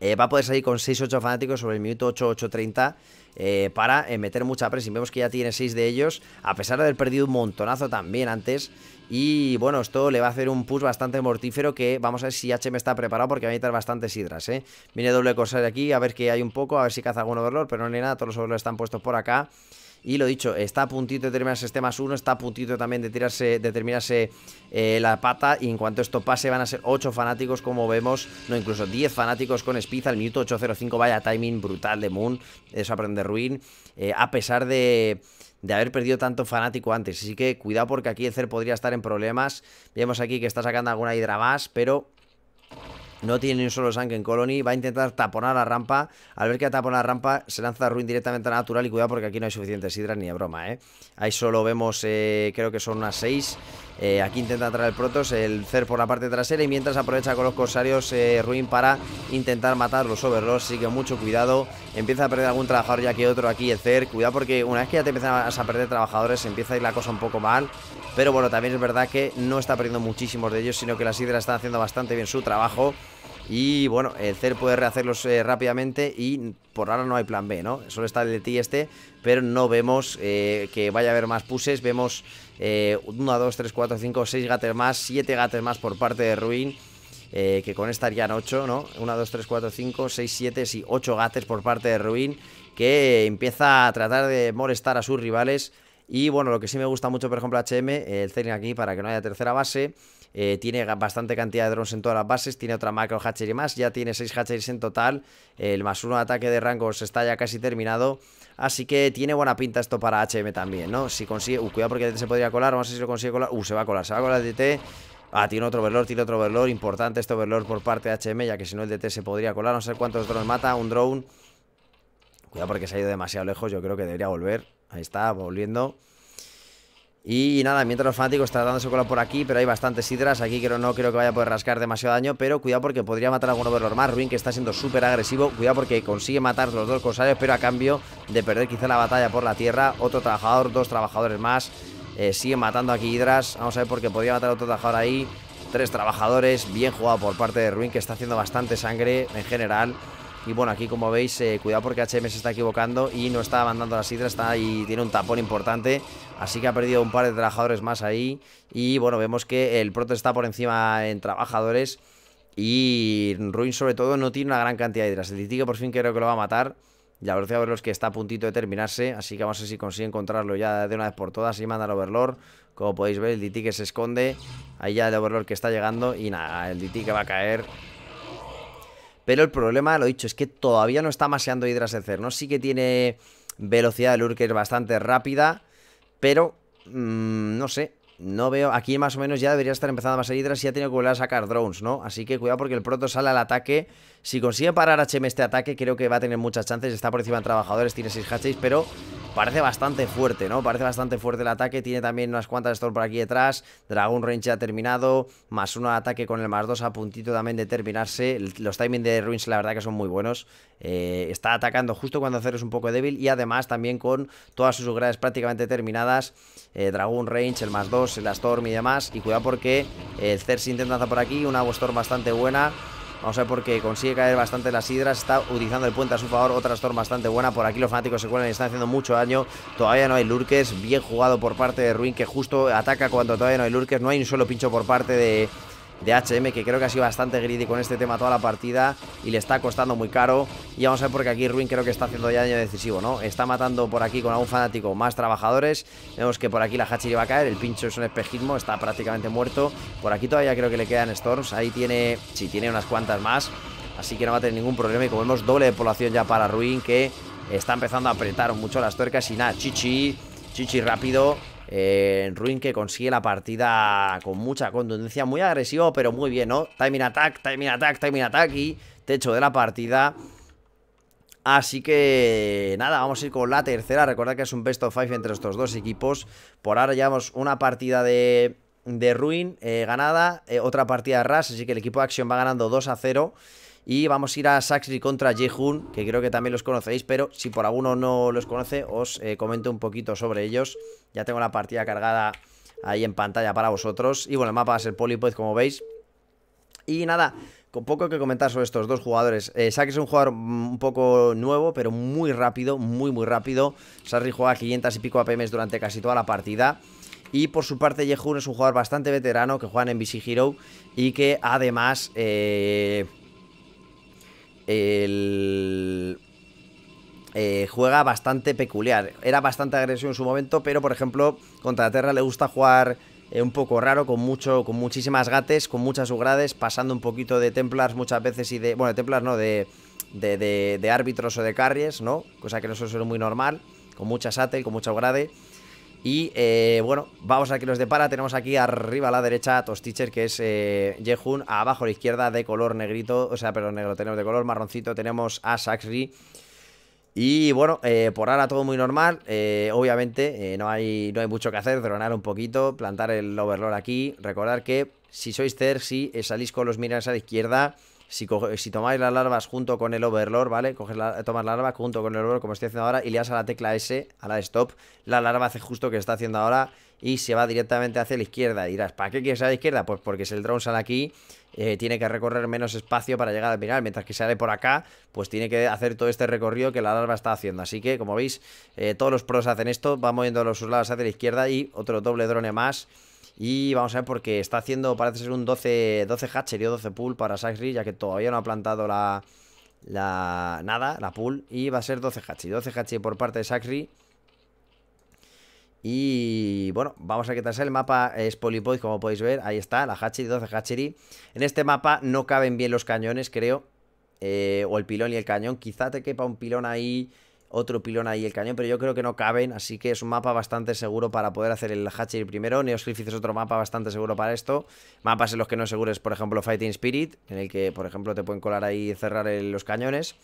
eh, va a poder salir con 6-8 fanáticos sobre el minuto 8-8-30 eh, para eh, meter mucha presión. Vemos que ya tiene 6 de ellos, a pesar de haber perdido un montonazo también antes. Y bueno, esto le va a hacer un push bastante mortífero que vamos a ver si HM está preparado porque va a necesitar bastantes hidras, ¿eh? Viene doble corsario aquí, a ver que hay un poco, a ver si caza de overlord, pero no hay nada, todos los overlords están puestos por acá. Y lo dicho, está a puntito de terminarse este más uno, está a puntito también de, tirarse, de terminarse eh, la pata. Y en cuanto esto pase, van a ser 8 fanáticos, como vemos, no, incluso 10 fanáticos con Spiza. El minuto 805, vaya timing brutal de Moon, eso aprende Ruin. Eh, a pesar de haber perdido tanto fanático antes. Así que cuidado porque aquí el CER podría estar en problemas. Vemos aquí que está sacando alguna hidra más, pero no tiene ni un solo sangre en Colony. Va a intentar taponar la rampa. Al ver que tapona la rampa, se lanza Ruin directamente a natural. Y cuidado porque aquí no hay suficientes hidras ni de broma, ¿eh? Ahí solo vemos, eh, creo que son unas seis eh, aquí intenta entrar el protos. el Cer por la parte trasera. Y mientras aprovecha con los corsarios eh, Ruin para intentar matar los Overlords. Así que mucho cuidado. Empieza a perder algún trabajador ya que otro aquí el Cer. Cuidado porque una vez que ya te empiezan a perder trabajadores, empieza a ir la cosa un poco mal. Pero bueno, también es verdad que no está perdiendo muchísimos de ellos, sino que la sidra está haciendo bastante bien su trabajo. Y bueno, el CER puede rehacerlos eh, rápidamente y por ahora no hay plan B, ¿no? Solo está el de ti este, pero no vemos eh, que vaya a haber más puses. Vemos 1, 2, 3, 4, 5, 6 gates más, 7 gates más por parte de Ruin. Eh, que con esta harían 8, ¿no? 1, 2, 3, 4, 5, 6, 7, sí, 8 gates por parte de Ruin, que empieza a tratar de molestar a sus rivales y bueno, lo que sí me gusta mucho, por ejemplo, HM, el Zerling aquí para que no haya tercera base. Eh, tiene bastante cantidad de drones en todas las bases, tiene otra macro hatchery más, ya tiene 6 hatcheries en total, el más uno ataque de rangos está ya casi terminado, así que tiene buena pinta esto para HM también, ¿no? Si consigue, uh, cuidado porque se podría colar, vamos a ver si lo consigue colar, uh, se va a colar, se va a colar el DT, ah, tiene otro overlord, tiene otro overlord, importante este overlord por parte de HM, ya que si no el DT se podría colar, no sé cuántos drones mata, un drone, cuidado porque se ha ido demasiado lejos, yo creo que debería volver, Ahí está, volviendo. Y nada, mientras los fanáticos dando su color por aquí, pero hay bastantes hidras. Aquí creo, no creo que vaya a poder rascar demasiado daño, pero cuidado porque podría matar a alguno de los más. Ruin que está siendo súper agresivo. Cuidado porque consigue matar los dos cosarios pero a cambio de perder quizá la batalla por la tierra. Otro trabajador, dos trabajadores más. Eh, siguen matando aquí hidras. Vamos a ver porque podría matar a otro trabajador ahí. Tres trabajadores. Bien jugado por parte de Ruin que está haciendo bastante sangre en general. Y bueno, aquí como veis, eh, cuidado porque HM se está equivocando y no está mandando las sidra, está ahí, tiene un tapón importante. Así que ha perdido un par de trabajadores más ahí. Y bueno, vemos que el Proto está por encima en trabajadores. Y Ruin sobre todo no tiene una gran cantidad de hidras. El que por fin creo que lo va a matar. Y a ver los que está a puntito de terminarse. Así que vamos a ver si consigue encontrarlo ya de una vez por todas. Y manda al Overlord. Como podéis ver, el DT que se esconde. Ahí ya el Overlord que está llegando. Y nada, el DT que va a caer pero el problema, lo dicho, es que todavía no está maseando Hydra ¿no? Sí que tiene velocidad de Lurker bastante rápida, pero mm, no sé. No veo, aquí más o menos ya debería estar empezando a pasar hidras y ya tiene que volver a sacar drones, ¿no? Así que cuidado porque el proto sale al ataque. Si consigue parar HM este ataque, creo que va a tener muchas chances. Está por encima de trabajadores, tiene 6 hatches pero parece bastante fuerte, ¿no? Parece bastante fuerte el ataque. Tiene también unas cuantas Storm por aquí detrás. Dragon Range ya terminado. Más uno ataque con el más dos a puntito también de terminarse. Los timings de Ruins, la verdad que son muy buenos. Eh, está atacando justo cuando Cero es un poco débil. Y además también con todas sus grades prácticamente terminadas eh, Dragon Range, el más 2, el Storm y demás. Y cuidado porque eh, el Cersei intenta lanzar por aquí, una Storm bastante buena. Vamos a ver porque consigue caer bastante las hidras. Está utilizando el puente a su favor. Otra Storm bastante buena. Por aquí los fanáticos se cuelan y están haciendo mucho daño. Todavía no hay lurkes. Bien jugado por parte de Ruin que justo ataca cuando todavía no hay lurkes. No hay un solo pincho por parte de, de HM, que creo que ha sido bastante greedy con este tema toda la partida y le está costando muy caro. Y vamos a ver porque aquí Ruin creo que está haciendo ya daño decisivo, ¿no? Está matando por aquí con algún fanático más trabajadores. Vemos que por aquí la Hachi va a caer, el pincho es un espejismo, está prácticamente muerto. Por aquí todavía creo que le quedan Storms, ahí tiene, sí, tiene unas cuantas más. Así que no va a tener ningún problema y como vemos doble de población ya para Ruin que está empezando a apretar mucho las tuercas y nada, Chichi, Chichi rápido en Ruin que consigue la partida con mucha contundencia, muy agresivo, pero muy bien, ¿no? Timing attack, timing attack, timing attack y techo de la partida. Así que nada, vamos a ir con la tercera. Recuerda que es un best of five entre estos dos equipos. Por ahora llevamos una partida de, Ruin eh, ganada, eh, otra partida de Rush. Así que el equipo de Action va ganando 2 a 0. Y vamos a ir a Saxri contra Jehun, que creo que también los conocéis, pero si por alguno no los conoce, os eh, comento un poquito sobre ellos. Ya tengo la partida cargada ahí en pantalla para vosotros. Y bueno, el mapa va a ser como veis. Y nada, con poco que comentar sobre estos dos jugadores. Eh, Saxri es un jugador mm, un poco nuevo, pero muy rápido, muy, muy rápido. Saxri juega 500 y pico APMs durante casi toda la partida. Y por su parte, Jehun es un jugador bastante veterano que juega en BC Hero y que además... Eh, el... Eh, juega bastante peculiar. Era bastante agresivo en su momento, pero por ejemplo, contra Terra le gusta jugar eh, un poco raro, con mucho, con muchísimas gates, con muchas ugrades, pasando un poquito de Templars muchas veces y de. Bueno, de Templars no, de, de, árbitros o de carries, ¿no? Cosa que no suele ser muy normal, con mucha Satel, con mucha ugrade. Y eh, bueno, vamos a que nos depara. Tenemos aquí arriba a la derecha a Tosticher, que es Jehun. Eh, Abajo a la izquierda de color negrito, o sea, pero negro. Tenemos de color marroncito, tenemos a Saxri. Y bueno, eh, por ahora todo muy normal. obviamente no, hay, no hay mucho que hacer. Dronar un poquito, plantar el overlord aquí. Recordar que si sois terci salís con los minerales a la izquierda si, tomáis las larvas junto con el overlord, ¿vale? Coges la, tomas la larva junto con el overlord, como estoy haciendo ahora, y le das a la tecla S, a la stop, la larva hace justo que está haciendo ahora y se va directamente hacia la izquierda. Y dirás, ¿para qué quieres a la izquierda? Pues porque si el drone sale aquí, eh, tiene que recorrer menos espacio para llegar al final. Mientras que sale por acá, pues tiene que hacer todo este recorrido que la larva está haciendo. Así que, como veis, eh, todos los pros hacen esto, va moviendo los lados hacia la izquierda y otro doble drone más y vamos a ver porque está haciendo, parece ser un 12, 12 hatchery o 12 pool para Saxri, ya que todavía no ha plantado la, la nada, la pool. Y va a ser 12 hatchery, 12 hatchery por parte de Saxri. Y bueno, vamos a quitarse el mapa es polipoid, como podéis ver, ahí está, la Hatchery, 12 Hatchery. En este mapa no caben bien los cañones, creo, eh, o el pilón y el cañón. Quizá te quepa un pilón ahí otro pilón ahí el cañón, pero yo creo que no caben, así que es un mapa bastante seguro para poder hacer el hatchery primero, Griffith es otro mapa bastante seguro para esto, mapas en los que no es seguro es por ejemplo Fighting Spirit, en el que por ejemplo te pueden colar ahí y cerrar los cañones,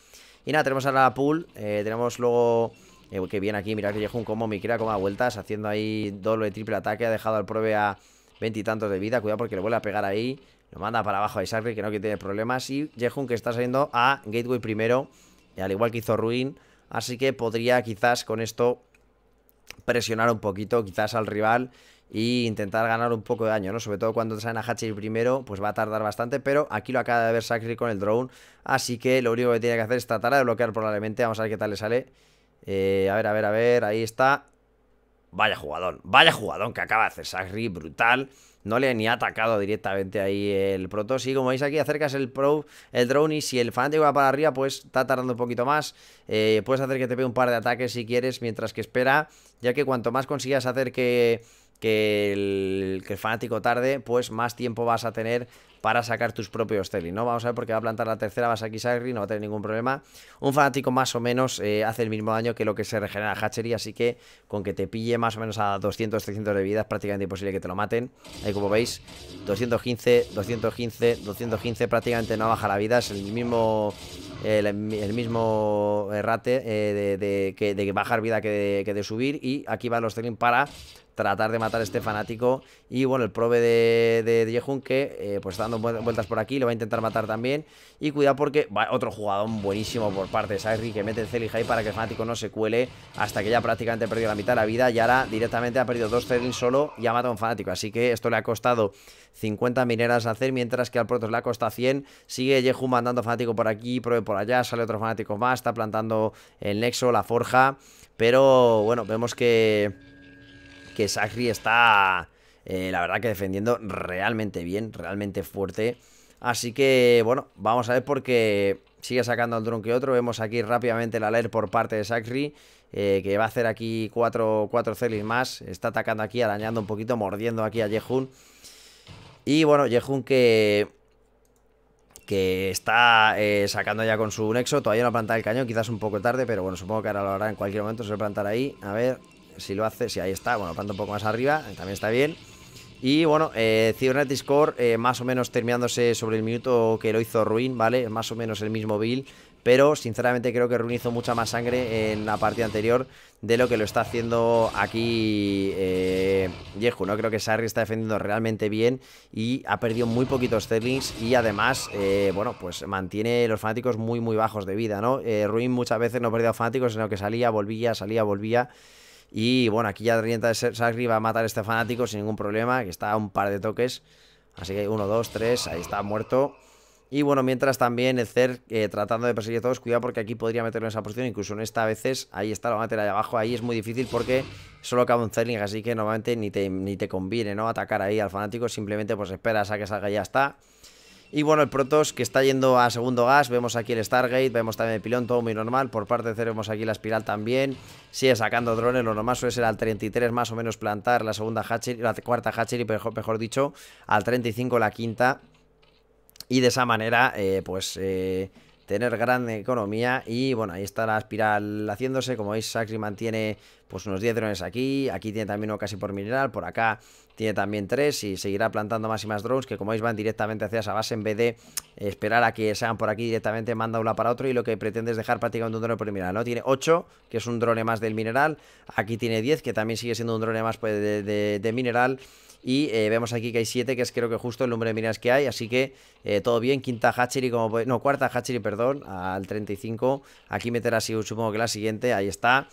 y nada, tenemos ahora la pool, eh, tenemos luego... Eh, que viene aquí, mira que Jehun Como combo, Mikira como a vueltas, haciendo ahí doble, triple ataque, ha dejado al prove a veintitantos de vida, cuidado porque le vuelve a pegar ahí, lo manda para abajo a Isaac, que no que tiene problemas, y Jehun que está saliendo a Gateway primero, y al igual que hizo Ruin, Así que podría quizás con esto presionar un poquito quizás al rival e intentar ganar un poco de daño, ¿no? Sobre todo cuando salen a Hachi primero, pues va a tardar bastante, pero aquí lo acaba de ver Sacri con el drone, así que lo único que tiene que hacer es tratar de bloquear probablemente, vamos a ver qué tal le sale. Eh, a ver, a ver, a ver, ahí está, Vaya jugadón, vaya jugadón que acaba de hacer Sagri, brutal. No le ni atacado directamente ahí el proto. Sí, como veis aquí, acercas el Pro, el drone y si el fanático va para arriba, pues está tardando un poquito más. Eh, puedes hacer que te pegue un par de ataques si quieres, mientras que espera, ya que cuanto más consigas hacer que que el, fanático tarde, pues más tiempo vas a tener para sacar tus propios Sterling, ¿no? Vamos a ver porque va a plantar la tercera, vas a y no va a tener ningún problema. Un fanático más o menos eh, hace el mismo daño que lo que se regenera Hatchery, así que con que te pille más o menos a 200, 300 de vida es prácticamente imposible que te lo maten. Ahí como veis, 215, 215, 215, prácticamente no baja la vida, es el mismo... El, mismo rate eh, de, bajar vida que de, subir y aquí va los Telling para tratar de matar a este fanático. Y bueno, el prove de, de que eh, pues está dando vueltas por aquí, lo va a intentar matar también. Y cuidado porque va otro jugador buenísimo por parte de Sairi que mete el ahí para que el fanático no se cuele hasta que ya prácticamente ha perdido la mitad de la vida. Y ahora directamente ha perdido dos Zerlin solo y ha matado a un fanático. Así que esto le ha costado 50 mineras a hacer, mientras que al Protos le ha costado 100. Sigue Yehun mandando fanático por aquí, Probe por allá, sale otro fanático más, está plantando el Nexo, la Forja. Pero bueno, vemos que que Sakri está, eh, la verdad que defendiendo realmente bien, realmente fuerte. Así que, bueno, vamos a ver porque sigue sacando al dron que otro. Vemos aquí rápidamente la alert por parte de Sakri, eh, que va a hacer aquí cuatro, cuatro celis más. Está atacando aquí, arañando un poquito, mordiendo aquí a Yehun. Y bueno, Yehun que que está eh, sacando ya con su nexo. Todavía no ha plantado el cañón, quizás un poco tarde, pero bueno, supongo que ahora lo hará en cualquier momento. Se va a plantar ahí. A ver, si lo hace, si ahí está, bueno, planta un poco más arriba, también está bien. Y bueno, eh, score eh, más o menos terminándose sobre el minuto que lo hizo Ruin, ¿vale? Más o menos el mismo build, pero sinceramente creo que Ruin hizo mucha más sangre en la partida anterior de lo que lo está haciendo aquí eh, ¿no? Creo que Sarri está defendiendo realmente bien y ha perdido muy poquitos Sterlings y además, eh, bueno, pues mantiene los fanáticos muy, muy bajos de vida, ¿no? Eh, Ruin muchas veces no ha perdido fanáticos, sino que salía, volvía, salía, volvía. Y bueno, aquí ya de sagri va a matar a este fanático sin ningún problema, que está a un par de toques. Así que uno, dos, tres, ahí está muerto. Y bueno, mientras también el Cer eh, tratando de perseguir a todos, cuidado porque aquí podría meterlo en esa posición, incluso en esta a veces, ahí está, lo va a meter ahí abajo, ahí es muy difícil porque solo acaba un Zerling, así que normalmente ni te, ni te conviene, ¿no? Atacar ahí al fanático, simplemente pues esperas a que salga y ya está. Y bueno, el Protoss que está yendo a segundo gas, vemos aquí el Stargate, vemos también el pilón, todo muy normal. Por parte de Cero vemos aquí la espiral también. Sigue sacando drones, lo normal suele ser al 33 más o menos plantar la segunda hatchery, la cuarta hatchery, y mejor dicho, al 35 la quinta. Y de esa manera, eh, pues... Eh, tener gran economía y bueno, ahí está la espiral haciéndose, como veis Saxi mantiene pues unos 10 drones aquí, aquí tiene también uno casi por mineral, por acá tiene también 3 y seguirá plantando más y más drones que como veis van directamente hacia esa base en vez de esperar a que sean por aquí directamente manda una para otro y lo que pretende es dejar prácticamente un drone por mineral, ¿no? Tiene 8 que es un drone más del mineral, aquí tiene 10 que también sigue siendo un drone más pues, de mineral y eh, vemos aquí que hay 7, que es creo que justo el número de minas que hay. Así que eh, todo bien. Quinta Hatchery, como puede... no, cuarta Hatchery, perdón, al 35. Aquí meterá, así, supongo que la siguiente. Ahí está.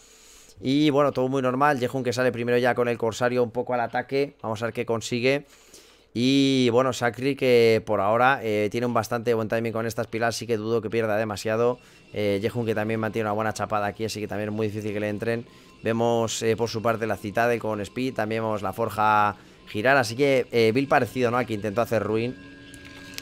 Y bueno, todo muy normal. Jehun que sale primero ya con el Corsario un poco al ataque. Vamos a ver qué consigue. Y bueno, Sacri que por ahora eh, tiene un bastante buen timing con estas pilas, sí que dudo que pierda demasiado. Eh, Jehun que también mantiene una buena chapada aquí, así que también es muy difícil que le entren. Vemos por su parte la citade con Speed, también vemos la Forja girar. Así que eh, Bill parecido, ¿no? Aquí intentó hacer Ruin.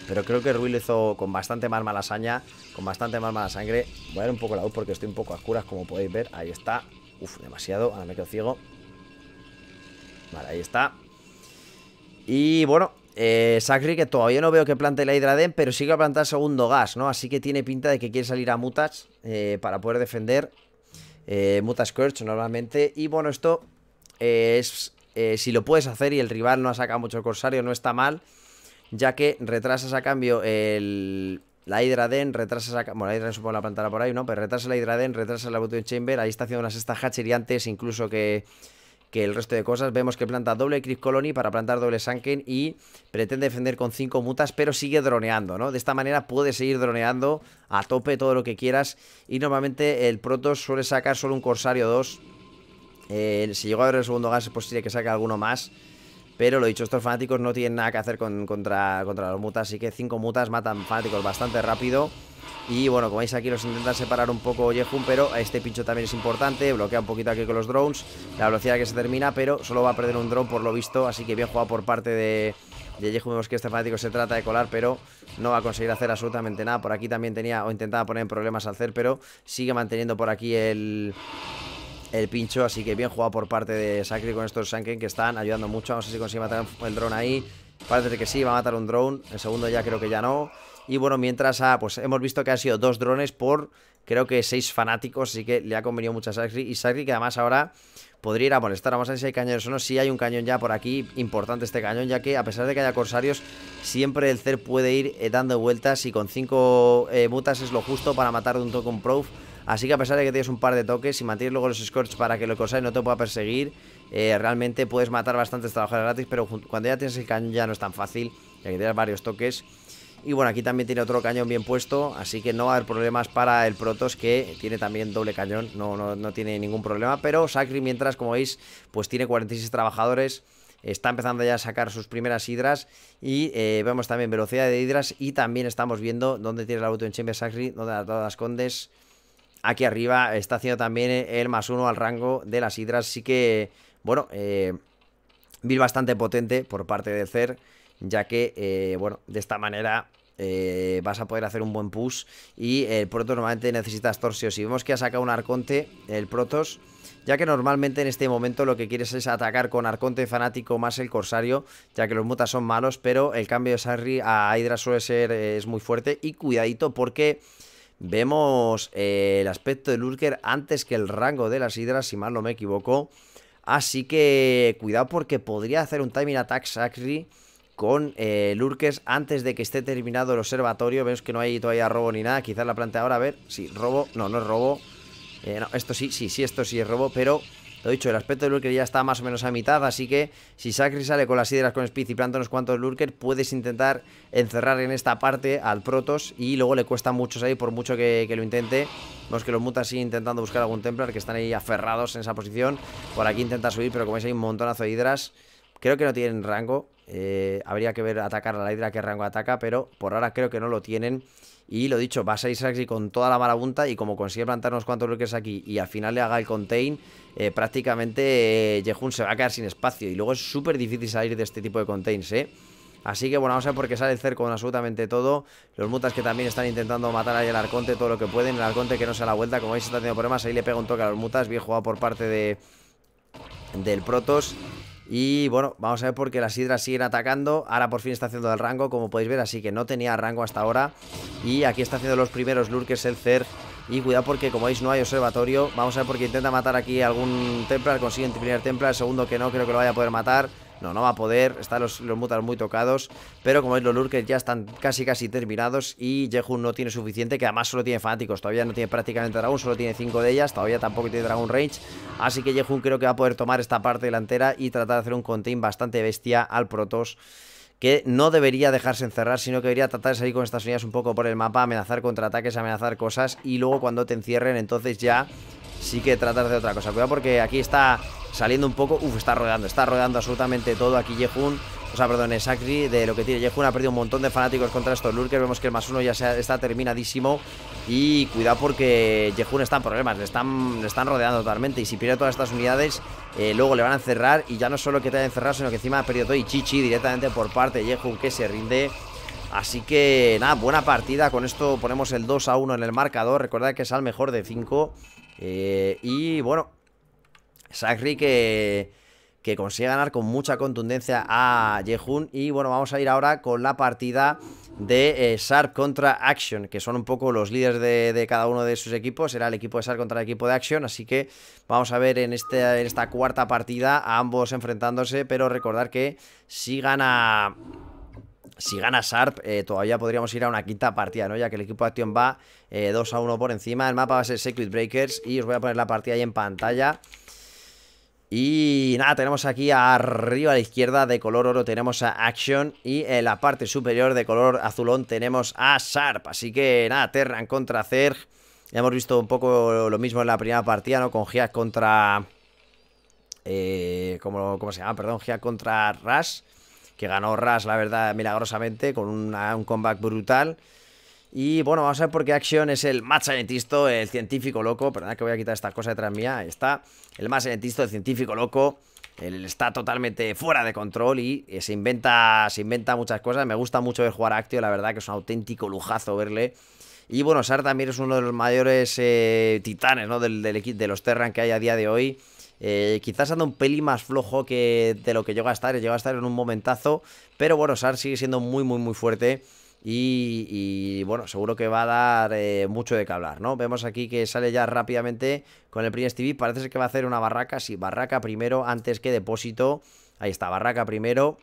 Pero creo que Ruin lo hizo con bastante más mala saña con bastante más mala sangre. Voy a dar un poco la luz porque estoy un poco a oscuras, como podéis ver. Ahí está. Uf, demasiado. Ahora me quedo ciego. Vale, ahí está. Y bueno, eh, Sacri, que todavía no veo que plante la Hidraden, pero sigue a plantar segundo gas, ¿no? Así que tiene pinta de que quiere salir a Mutas eh, para poder defender eh, Mutas Scourge normalmente. Y bueno, esto es eh, si lo puedes hacer y el rival no ha sacado mucho corsario, no está mal, ya que retrasas a cambio el, la Hydra Den, retrasas a Bueno, la Hydra supongo la plantará por ahí, ¿no? Pero retrasa la Hydraden, retrasas retrasa la Button Chamber, ahí está haciendo unas estas Hatcher y antes incluso que que el resto de cosas. Vemos que planta doble Crypt Colony para plantar doble Sanken y pretende defender con 5 mutas, pero sigue droneando, ¿no? De esta manera puede seguir droneando a tope todo lo que quieras y normalmente el Protoss suele sacar solo un Corsario 2 eh, si llegó a ver el segundo gas es posible que saque alguno más. Pero lo dicho, estos fanáticos no tienen nada que hacer con, contra, contra los mutas. Así que cinco mutas matan fanáticos bastante rápido. Y bueno, como veis aquí los intentan separar un poco Yehun, pero a este pincho también es importante. Bloquea un poquito aquí con los drones. La velocidad que se termina, pero solo va a perder un drone por lo visto. Así que bien jugado por parte de, de Yehun. Vemos que este fanático se trata de colar, pero no va a conseguir hacer absolutamente nada. Por aquí también tenía o intentaba poner problemas al Zer pero sigue manteniendo por aquí el, el pincho. Así que bien jugado por parte de Sacri con estos Shanken que están ayudando mucho. No sé si consigue matar el drone ahí. Parece que sí, va a matar un drone. El segundo ya creo que ya no. Y bueno, mientras ah, pues hemos visto que han sido dos drones por creo que seis fanáticos. Así que le ha convenido mucho a Sacri. Y Sacri que además ahora podría ir a molestar. Vamos a ver si hay cañones o no. Si hay un cañón ya por aquí, importante este cañón, ya que a pesar de que haya corsarios, siempre el CER puede ir eh, dando vueltas y con cinco mutas eh, es lo justo para matar de un token proof Así que a pesar de que tienes un par de toques, y mantienes luego los Scorch para que lo Corsair no te pueda perseguir, eh, realmente puedes matar bastantes trabajadores gratis, pero cuando ya tienes el cañón ya no es tan fácil, ya que tienes varios toques. Y bueno, aquí también tiene otro cañón bien puesto, así que no va a haber problemas para el Protos que tiene también doble cañón, no, no, tiene ningún problema. Pero Sacri, mientras, como veis, pues tiene 46 trabajadores, está empezando ya a sacar sus primeras hidras y eh, vemos también velocidad de hidras y también estamos viendo dónde tiene la auto en Chamber Sacri, dónde las, las condes aquí arriba está haciendo también el más uno al rango de las hidras. Así que, bueno, eh, bastante potente por parte de CER, ya que, eh, bueno, de esta manera... Eh, vas a poder hacer un buen push y el protos normalmente necesitas torsios. Y vemos que ha sacado un Arconte, el protos, ya que normalmente en este momento lo que quieres es atacar con Arconte Fanático más el Corsario, ya que los mutas son malos, pero el cambio de Sarri a hidra suele ser eh, es muy fuerte y cuidadito porque... Vemos eh, el aspecto de Lurker antes que el rango de las hidras, si mal no me equivoco. Así que cuidado porque podría hacer un timing attack Sacri con eh, Lurkers antes de que esté terminado el observatorio. Vemos que no hay todavía robo ni nada. Quizás la plantea ahora. A ver, si robo. No, no es robo. Eh, esto sí, sí, sí, esto sí es robo, pero lo dicho, el aspecto de Lurker ya está más o menos a mitad, así que si Sacri sale con las hidras con Speed y planta unos cuantos Lurker, puedes intentar encerrar en esta parte al Protos y luego le cuesta mucho ahí, por mucho que, lo intente. Vemos que los mutas siguen intentando buscar algún Templar, que están ahí aferrados en esa posición. Por aquí intenta subir, pero como veis hay un montonazo de hidras. Creo que no tienen rango. Eh, habría que ver atacar a la hidra qué rango ataca, pero por ahora creo que no lo tienen. Y lo dicho, va a Isaacs y con toda la marabunta y como consigue plantarnos cuantos bloques aquí y al final le haga el contain, eh, prácticamente eh, se va a quedar sin espacio. Y luego es súper difícil salir de este tipo de contains, ¿eh? Así que bueno, vamos a ver por qué sale el cerco con absolutamente todo. Los mutas que también están intentando matar ahí al arconte todo lo que pueden. El arconte que no se da la vuelta, como veis está teniendo problemas. Ahí le pega un toque a los mutas. Bien jugado por parte de del Protos. Y bueno, vamos a ver porque las hidras siguen atacando. Ahora por fin está haciendo el rango, como podéis ver. Así que no tenía rango hasta ahora. Y aquí está haciendo los primeros lurkers el Cer. Y cuidado porque como veis no hay observatorio. Vamos a ver porque intenta matar aquí algún Templar. Consigue primer Templar. El segundo que no, creo que lo vaya a poder matar. No, no va a poder, están los, los mutas muy tocados, pero como veis los lurkers ya están casi casi terminados y Jehun no tiene suficiente, que además solo tiene fanáticos, todavía no tiene prácticamente dragón, solo tiene 5 de ellas, todavía tampoco tiene dragón range, así que Jehun creo que va a poder tomar esta parte delantera y tratar de hacer un contain bastante bestia al Protoss que no debería dejarse encerrar, sino que debería tratar de salir con estas unidades un poco por el mapa, amenazar contraataques, amenazar cosas y luego cuando te encierren entonces ya sí que tratar de otra cosa. Cuidado porque aquí está saliendo un poco, uff, está rodeando está rodeando absolutamente todo aquí Yehun. O sea, perdón, Sakri de lo que tiene Yehun ha perdido un montón de fanáticos contra estos lurkers. Vemos que el más uno ya está terminadísimo. Y cuidado porque Yehun está en problemas, le están, están rodeando totalmente. Y si pierde todas estas unidades, eh, luego le van a encerrar. Y ya no solo que te van a sino que encima ha perdido todo. Y Chichi directamente por parte de Yehun que se rinde. Así que nada, buena partida. Con esto ponemos el 2 a 1 en el marcador. Recordad que es al mejor de 5. Eh, y bueno, Sakri que, que consigue ganar con mucha contundencia a Jehun. Y bueno, vamos a ir ahora con la partida de sar eh, Sharp contra Action, que son un poco los líderes de, cada uno de sus equipos. Será el equipo de Sharp contra el equipo de Action, así que vamos a ver este, en, esta cuarta partida a ambos enfrentándose, pero recordar que si gana... Si gana Sharp, eh, todavía podríamos ir a una quinta partida, ¿no? Ya que el equipo de Action va 2 eh, a 1 por encima. El mapa va a ser Secret Breakers y os voy a poner la partida ahí en pantalla. Y nada, tenemos aquí arriba a la izquierda de color oro tenemos a Action y en la parte superior de color azulón tenemos a Sharp. Así que nada, Terran contra Zerg. Ya hemos visto un poco lo mismo en la primera partida, ¿no? Con Gias contra... Eh, ¿cómo, se llama? Perdón, Gias contra Ras. Que ganó Ras, la verdad, milagrosamente, con un comeback brutal. Y bueno, vamos a ver por qué Action es el más el científico loco. Perdón que voy a quitar esta cosa detrás mía. Ahí está. El más el científico loco. Él está totalmente fuera de control y eh, se inventa, se inventa muchas cosas. Me gusta mucho ver jugar a la verdad que es un auténtico lujazo verle. Y bueno, Sar también es uno de los mayores eh, titanes ¿no? del, del, de los Terran que hay a día de hoy. Eh, quizás anda un peli más flojo que de lo que llega a estar, llega a estar en un momentazo. Pero bueno, Sar sigue siendo muy, muy, muy fuerte. Y, bueno, seguro que va a dar eh, mucho de qué hablar, ¿no? Vemos aquí que sale ya rápidamente con el Prince TV. Parece que va a hacer una barraca. Sí, barraca primero antes que depósito. Ahí está, barraca primero.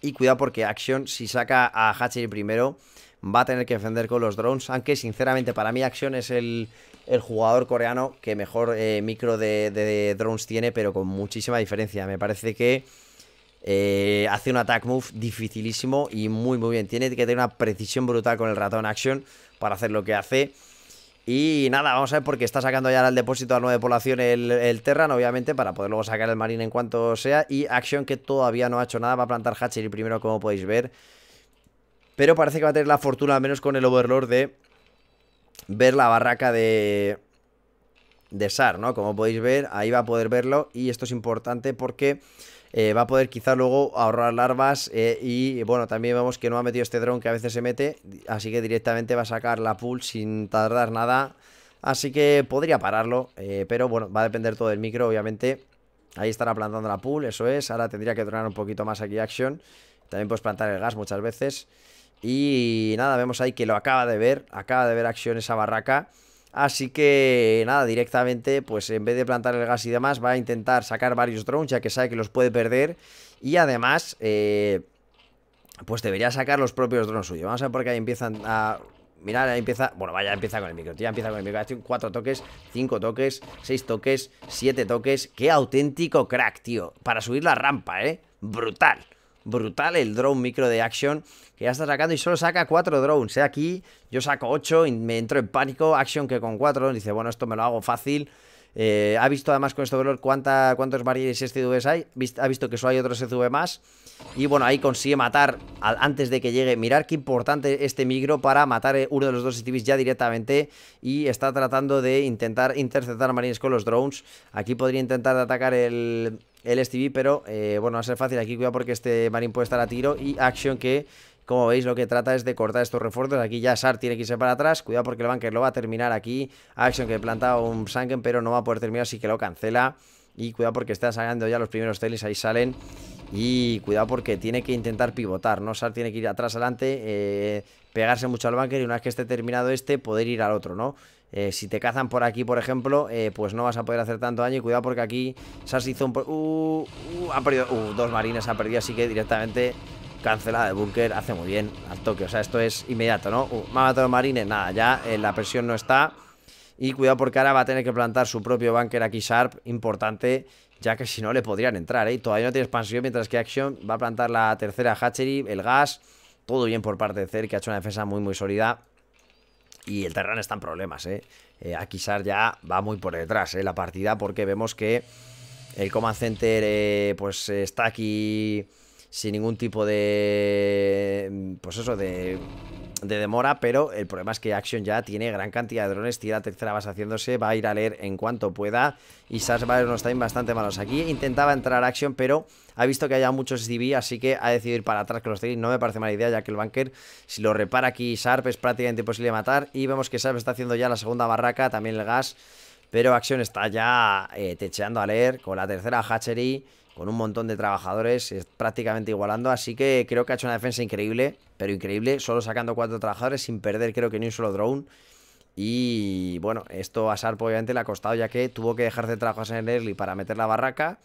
Y cuidado porque Action, si saca a Hatchery primero, va a tener que defender con los drones. Aunque sinceramente para mí Action es el, el jugador coreano que mejor eh, micro de drones tiene, pero con muchísima diferencia. Me parece que... Eh, hace un attack move dificilísimo y muy muy bien. Tiene que tener una precisión brutal con el ratón action para hacer lo que hace. Y nada, vamos a ver porque está sacando ya al depósito a 9 población el, el, Terran, obviamente, para poder luego sacar el Marine en cuanto sea. Y Action, que todavía no ha hecho nada, va a plantar Hatchery primero, como podéis ver. Pero parece que va a tener la fortuna, al menos con el Overlord, de ver la barraca de, de SAR, ¿no? Como podéis ver, ahí va a poder verlo. Y esto es importante porque eh, va a poder quizá luego ahorrar larvas eh, y bueno, también vemos que no ha metido este dron que a veces se mete, así que directamente va a sacar la pool sin tardar nada, así que podría pararlo, eh, pero bueno, va a depender todo del micro obviamente, ahí estará plantando la pool, eso es, ahora tendría que dronar un poquito más aquí action, también puedes plantar el gas muchas veces y nada, vemos ahí que lo acaba de ver, acaba de ver action esa barraca Así que nada, directamente, pues en vez de plantar el gas y demás, va a intentar sacar varios drones, ya que sabe que los puede perder. Y además, eh, pues debería sacar los propios drones suyos. Vamos a ver por qué ahí empiezan a... Mirar, ahí empieza... Bueno, vaya, empieza con el micro, ya empieza con el micro. cuatro toques, cinco toques, seis toques, siete toques. ¡Qué auténtico crack, tío! Para subir la rampa, ¿eh? ¡Brutal! brutal el drone micro de action que ya está sacando y solo saca 4 drones. Aquí yo saco 8 y me entro en pánico. Action que con 4 dice, bueno, esto me lo hago fácil. Eh, ha visto además con este valor cuánta, cuántos variables SCVs hay. Ha visto que solo hay otros SCV más. Y bueno, ahí consigue matar antes de que llegue. Mirar qué importante este micro para matar eh, uno de los dos STVs ya directamente. Y está tratando de intentar interceptar marines con los drones. Aquí podría intentar atacar el, el STV, pero eh, bueno, va a ser fácil aquí, cuidado porque este marín puede estar a tiro y Action que... Como veis, lo que trata es de cortar estos refuerzos. Aquí ya Sar tiene que irse para atrás. Cuidado porque el banker lo va a terminar aquí. Action que planta un Sanken, pero no va a poder terminar, así que lo cancela. Y cuidado porque está saliendo ya los primeros telis, ahí salen. Y cuidado porque tiene que intentar pivotar, ¿no? Sar tiene que ir atrás, adelante, eh, pegarse mucho al banker y una vez que esté terminado este, poder ir al otro, ¿no? Eh, si te cazan por aquí, por ejemplo, eh, pues no vas a poder hacer tanto daño. Y cuidado porque aquí Sas hizo un... Uh, uh, ha perdido... Uh, dos marines ha perdido, así que directamente cancelada de búnker. Hace muy bien al toque. O sea, esto es inmediato, ¿no? Uh, me ha los marines. Nada, ya eh, la presión no está. Y cuidado porque ahora va a tener que plantar su propio bunker aquí Sharp. Importante, ya que si no le podrían entrar, ¿eh? todavía no tiene expansión, mientras que Action va a plantar la tercera hatchery, el gas... Todo bien por parte de Zer, que ha hecho una defensa muy, muy sólida y el Terran está en problemas, ¿eh? eh ya va muy por detrás, ¿eh? La partida porque vemos que el Command Center, eh, pues está aquí sin ningún tipo de... Mm, pues eso, de de demora, pero el problema es que Action ya tiene gran cantidad de drones, tira tercera base haciéndose, va a ir a leer en cuanto pueda y Sars va está unos bastante malos. Aquí intentaba entrar Action, pero ha visto que haya muchos DB. así que ha decidido ir para atrás con los No me parece mala idea, ya que el banker. si lo repara aquí Sharp, es prácticamente imposible matar. Y vemos que Sharp está haciendo ya la segunda barraca, también el gas, pero Action está ya eh, techeando a leer con la tercera Hatchery con un montón de trabajadores, es prácticamente igualando. Así que creo que ha hecho una defensa increíble, pero increíble, solo sacando cuatro trabajadores sin perder creo que ni un solo drone. Y bueno, esto a Sarp obviamente le ha costado ya que tuvo que dejarse de trabajos en el early para meter la barraca.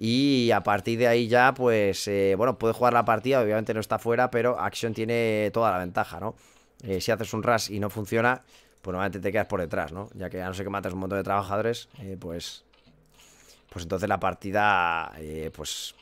Y a partir de ahí ya, pues, eh, bueno, puede jugar la partida, obviamente no está fuera, pero Action tiene toda la ventaja, ¿no? Eh, si haces un rush y no funciona, pues normalmente te quedas por detrás, ¿no? Ya que a no ser que matas un montón de trabajadores, eh, pues pues entonces la partida eh, pues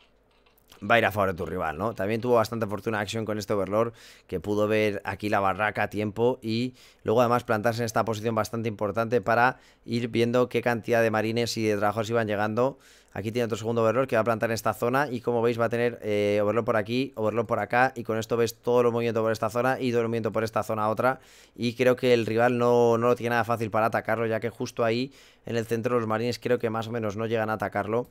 va a ir a favor de tu rival, ¿no? También tuvo bastante fortuna acción con este Overlord, que pudo ver aquí la barraca a tiempo y luego además plantarse en esta posición bastante importante para ir viendo qué cantidad de marines y de trabajos iban llegando Aquí tiene otro segundo overlord que va a plantar en esta zona y como veis va a tener eh, overlord por aquí, overlord por acá y con esto ves todo el movimiento por esta zona y todo el movimiento por esta zona a otra y creo que el rival no, no lo tiene nada fácil para atacarlo ya que justo ahí en el centro los marines creo que más o menos no llegan a atacarlo.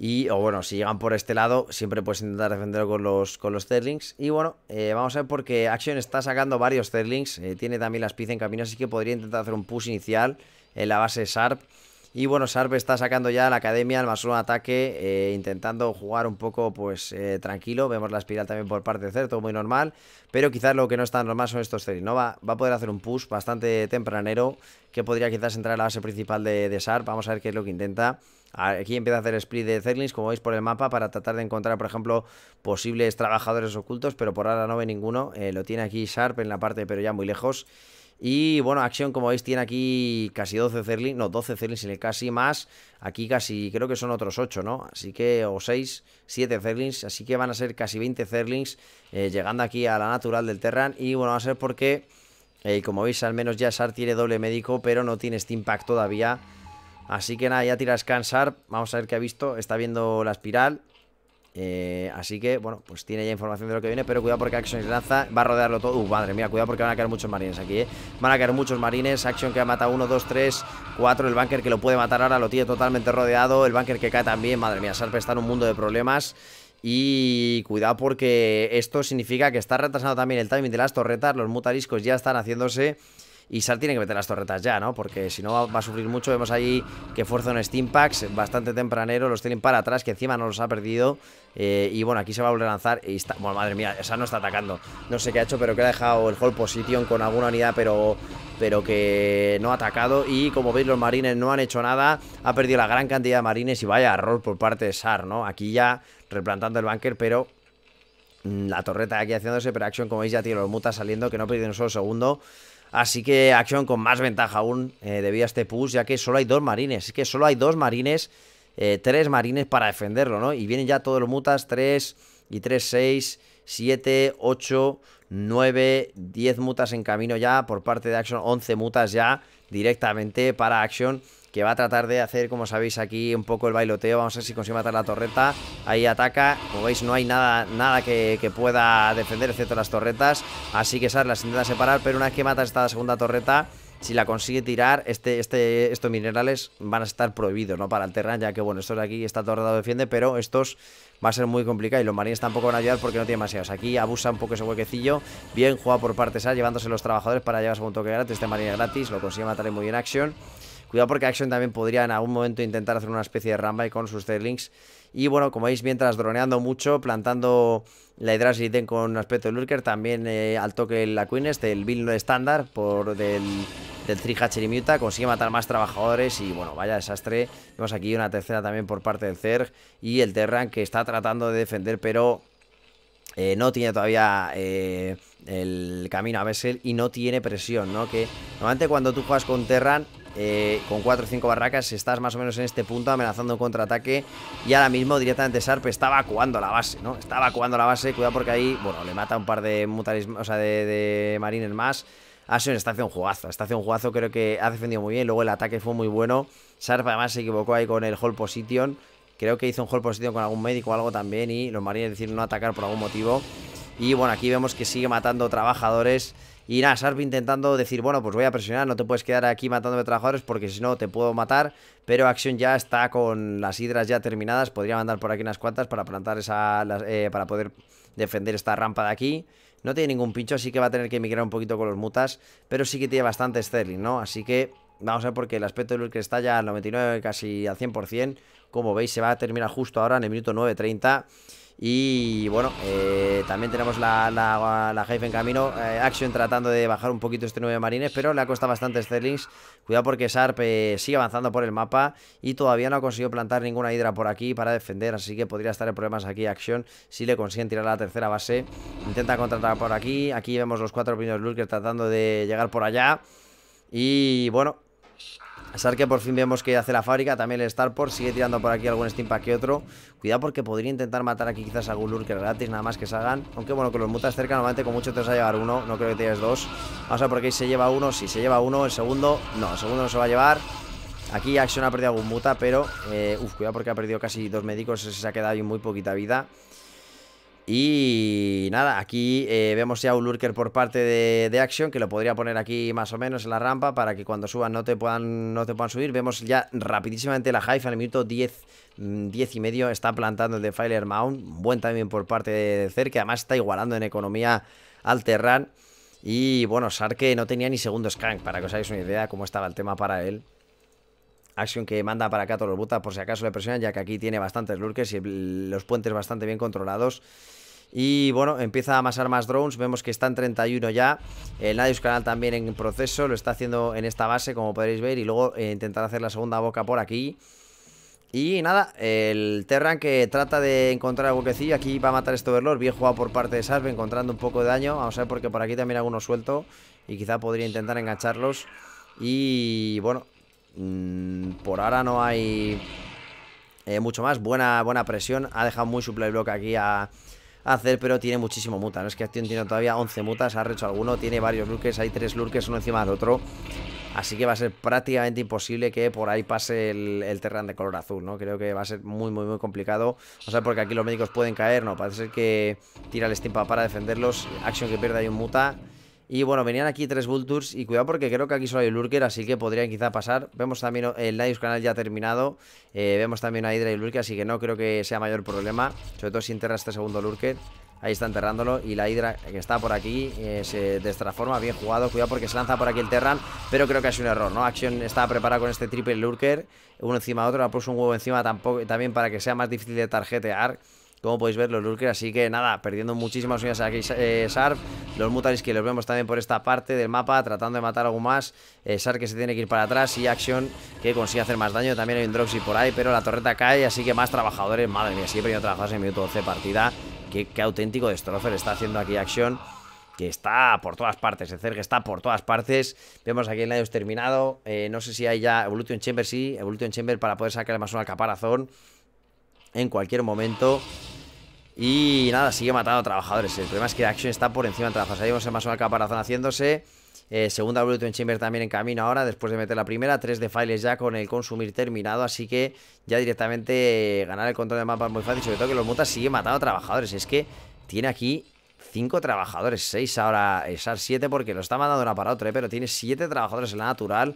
Y, o bueno, si llegan por este lado, siempre puedes intentar defenderlo con los, con Zerlings. Y bueno, eh, vamos a ver porque Action está sacando varios Zerlings. Eh, tiene también las piezas en camino, así que podría intentar hacer un push inicial en la base Sharp. Y bueno, Sharp está sacando ya la academia, al más un ataque, eh, intentando jugar un poco pues eh, tranquilo. Vemos la espiral también por parte de Certo, muy normal. Pero quizás lo que no está normal son estos Zerlings. Va, a poder hacer un push bastante tempranero, que podría quizás entrar a la base principal de, Sharp. Vamos a ver qué es lo que intenta. Aquí empieza a hacer split de Zerlings, como veis por el mapa, para tratar de encontrar, por ejemplo, posibles trabajadores ocultos, pero por ahora no ve ninguno. Eh, lo tiene aquí Sharp en la parte, pero ya muy lejos. Y bueno, Action, como veis, tiene aquí casi 12 Zerlings, no, 12 en el casi más. Aquí casi, creo que son otros 8, ¿no? Así que, o 6, 7 Zerlings, así que van a ser casi 20 Zerlings eh, llegando aquí a la natural del Terran. Y bueno, va a ser porque, eh, como veis, al menos ya Sar tiene doble médico, pero no tiene este Pack todavía. Así que nada, ya tira a Vamos a ver qué ha visto. Está viendo la espiral. Eh, así que, bueno, pues tiene ya información de lo que viene Pero cuidado porque Action es lanza, va a rodearlo todo Uh, madre mía, cuidado porque van a caer muchos marines aquí, eh. Van a caer muchos marines, Action que ha matado 1, 2, 3, 4 El Banker que lo puede matar ahora, lo tiene totalmente rodeado El Banker que cae también, madre mía, Sarp está en un mundo de problemas y cuidado porque esto significa que está retrasando también el timing de las torretas Los mutariscos ya están haciéndose y Sar tiene que meter las torretas ya, ¿no? Porque si no va, a sufrir mucho. Vemos ahí que fuerza un packs bastante tempranero. Los tienen para atrás, que encima no los ha perdido. Eh, y bueno, aquí se va a volver a lanzar. Y está, bueno, madre mía, esa no está atacando. No sé qué ha hecho, pero que ha dejado el hold position con alguna unidad, pero, pero que no ha atacado. Y como veis, los marines no han hecho nada. Ha perdido la gran cantidad de marines y vaya error por parte de SAR, ¿no? Aquí ya replantando el bunker, pero mm, la torreta aquí haciéndose, pero Action, como veis, ya tiene los mutas saliendo, que no ha perdido un solo segundo. Así que Action con más ventaja aún eh, debido a este push, ya que solo hay dos marines. Es que solo hay dos marines eh, tres marines para defenderlo, ¿no? Y vienen ya todos los mutas, 3 y 3, 6, 7, 8, 9, 10 mutas en camino ya por parte de Action, 11 mutas ya directamente para Action que va a tratar de hacer, como sabéis aquí, un poco el bailoteo. Vamos a ver si consigue matar la torreta. Ahí ataca. Como veis, no hay nada, nada que, pueda defender, excepto las torretas. Así que las intenta separar, pero una vez que mata esta segunda torreta si la consigue tirar, este, este, estos minerales van a estar prohibidos, ¿no? Para el ya que, bueno, estos de aquí está torrado defiende, pero estos va a ser muy complicado y los marines tampoco van a ayudar porque no tienen demasiados. Aquí abusa un poco ese huequecillo, bien jugado por parte sal llevándose los trabajadores para llevarse un toque gratis, este marine gratis, lo consigue matar muy bien Action. Cuidado porque Action también podría en algún momento intentar hacer una especie de y con sus Zerlings. Y bueno, como veis, mientras droneando mucho, plantando la Hydra ten con aspecto de Lurker. También eh, al toque la Queen, Del este, el no estándar por del, del three Muta. Consigue matar más trabajadores y bueno, vaya desastre. Vemos aquí una tercera también por parte del Zerg. Y el Terran que está tratando de defender, pero eh, no tiene todavía eh, el camino a Bessel y no tiene presión, ¿no? Que normalmente cuando tú juegas con Terran eh, con 4 o 5 barracas estás más o menos en este punto amenazando un contraataque y ahora mismo directamente Sarp está evacuando la base, ¿no? Está evacuando la base, cuidado porque ahí, bueno, le mata un par de mutaris, o sea, de, marines más. Ha sido está haciendo un jugazo, está haciendo un jugazo, creo que ha defendido muy bien, luego el ataque fue muy bueno. Sarp además se equivocó ahí con el Hall position, creo que hizo un hold position con algún médico o algo también y los marines deciden no atacar por algún motivo. Y bueno, aquí vemos que sigue matando trabajadores y nada, Sarp intentando decir, bueno, pues voy a presionar, no te puedes quedar aquí matándome trabajadores porque si no te puedo matar. Pero Action ya está con las hidras ya terminadas, podría mandar por aquí unas cuantas para plantar esa, eh, para poder defender esta rampa de aquí. No tiene ningún pincho, así que va a tener que migrar un poquito con los mutas, pero sí que tiene bastante Sterling, ¿no? Así que vamos a ver porque el aspecto de que está ya al 99, casi al 100%. Como veis, se va a terminar justo ahora en el minuto 9.30. Y bueno, eh, también tenemos la, la, en camino. Eh, Action tratando de bajar un poquito este 9 Marines, pero le ha costado bastante Sterlings. Cuidado porque Sarp sigue avanzando por el mapa y todavía no ha conseguido plantar ninguna hidra por aquí para defender. Así que podría estar en problemas aquí Action si le consiguen tirar a la tercera base. Intenta contratar por aquí. Aquí vemos los cuatro primeros Lurker tratando de llegar por allá. Y bueno, Asar que por fin vemos que hace la fábrica. También el Starport sigue tirando por aquí algún Steampack que otro. Cuidado porque podría intentar matar aquí quizás a algún Lurker gratis, nada más que salgan. Aunque bueno, con los mutas cerca normalmente con mucho te vas a llevar uno. No creo que te dos. Vamos a ver por qué se lleva uno. Si se lleva uno, el segundo... No, el segundo no se va a llevar. Aquí Action ha perdido algún muta, pero... Eh, cuidado porque ha perdido casi dos médicos. Se ha quedado ahí muy poquita vida. Y nada, aquí eh, vemos ya un lurker por parte de, de, Action que lo podría poner aquí más o menos en la rampa para que cuando suban no te puedan, no te puedan subir. Vemos ya rapidísimamente la Hive al minuto 10, 10 mm, y medio. Está plantando el Defiler Mount. Buen también por parte de Cer, que además está igualando en economía al Terran. Y bueno, sarke no tenía ni segundo scan para que os hagáis una idea cómo estaba el tema para él. Action que manda para acá todos los butas por si acaso le presionan, ya que aquí tiene bastantes lurques y los puentes bastante bien controlados. Y bueno, empieza a amasar más drones, vemos que están 31 ya, el Nadius Canal también en proceso, lo está haciendo en esta base como podréis ver y luego eh, intentar hacer la segunda boca por aquí. Y nada, el Terran que trata de encontrar que sí aquí va a matar este Overlord, bien jugado por parte de salve encontrando un poco de daño, vamos a ver porque por aquí también algunos suelto y quizá podría intentar engancharlos. Y bueno, Mm, por ahora no hay eh, mucho más. Buena, buena presión. Ha dejado muy su playblock aquí a, hacer, pero tiene muchísimo muta. No es que Action tiene todavía 11 mutas, ha hecho alguno, tiene varios lurkers, hay tres lurkers uno encima del otro. Así que va a ser prácticamente imposible que por ahí pase el, Terran de color azul, ¿no? Creo que va a ser muy, muy, muy complicado. O sea, porque aquí los médicos pueden caer, ¿no? Parece ser que tira el Steam para defenderlos. Action que pierda hay un muta. Y bueno, venían aquí tres Vultures y cuidado porque creo que aquí solo hay Lurker, así que podrían quizá pasar. Vemos también eh, el night's Canal ya terminado, eh, vemos también a Hydra y Lurker, así que no creo que sea mayor problema, sobre todo si enterra este segundo Lurker. Ahí está enterrándolo y la Hydra que está por aquí eh, se destraforma, bien jugado, cuidado porque se lanza por aquí el Terran, pero creo que ha un error, ¿no? Action estaba preparada con este triple Lurker, uno encima de otro, la puso un huevo encima tampoco, también para que sea más difícil de tarjetear como podéis ver los Lurkers así que nada, perdiendo muchísimas unidades aquí eh, Sharp, los Mutalis que los vemos también por esta parte del mapa, tratando de matar algo más, eh, que se tiene que ir para atrás y Action que consigue hacer más daño, también hay un Droxy por ahí, pero la torreta cae, así que más trabajadores, madre mía, siempre yo trabajadores en minuto 12 de partida, qué, auténtico destrozo está haciendo aquí Action que está por todas partes, el que está por todas partes. Vemos aquí el lado terminado. Eh, no sé si hay ya Evolution Chamber, sí, Evolution Chamber para poder sacar más una caparazón en cualquier momento. Y nada, sigue matando a trabajadores. El problema es que Action está por encima de trabajadores. Ahí vamos a más una caparazón haciéndose. Eh, segunda segunda en Chamber también en camino ahora, después de meter la primera. Tres de files ya con el consumir terminado. Así que ya directamente eh, ganar el control de mapa es muy fácil. Sobre todo que los mutas sigue matando trabajadores. Es que tiene aquí cinco trabajadores. Seis ahora, eh, SAR 7 porque lo está mandando una para otra. pero tiene siete trabajadores en la natural.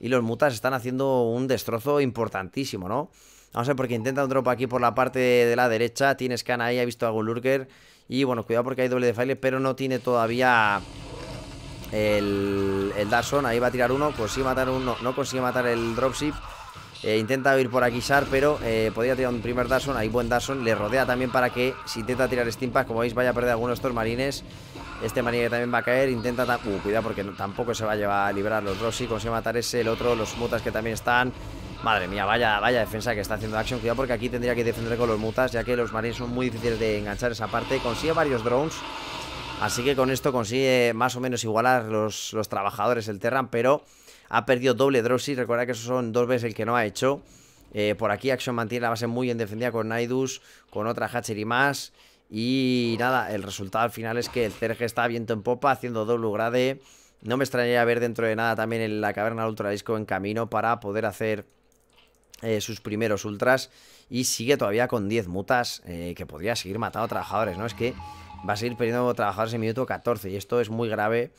Y los mutas están haciendo un destrozo importantísimo, ¿no? Vamos a ver, porque intenta un drop aquí por la parte de la derecha. Tiene scan ahí, ha visto a lurker. Y bueno, cuidado porque hay doble de file, pero no tiene todavía el, el Darson. Ahí va a tirar uno, consigue matar uno, no consigue matar el dropship. Eh, intenta ir por aquí Sar, pero eh, podría tirar un primer Darson. Ahí buen Darson. Le rodea también para que si intenta tirar Steampack, como veis, vaya a perder algunos de estos marines. Este marine también va a caer. Intenta. Uh, cuidado porque tampoco se va a llevar a librar los Rossi. Consigue matar ese. El otro, los mutas que también están. Madre mía, vaya, vaya defensa que está haciendo Action. Cuidado porque aquí tendría que defender con los mutas, ya que los marines son muy difíciles de enganchar esa parte. Consigue varios drones. Así que con esto consigue más o menos igualar los, los trabajadores el Terran, pero ha perdido doble Drossi. Recuerda que esos son dos veces el que no ha hecho. Eh, por aquí Action mantiene la base muy bien defendida con Naidus, con otra Hatcher y más. Y nada, el resultado al final es que el Cerge está viento en popa, haciendo doble grade. No me extrañaría ver dentro de nada también en la caverna ultra disco en camino para poder hacer eh, sus primeros ultras y sigue todavía con 10 mutas eh, que podría seguir matando trabajadores, ¿no? Es que va a seguir perdiendo trabajadores en minuto 14 y esto es muy grave.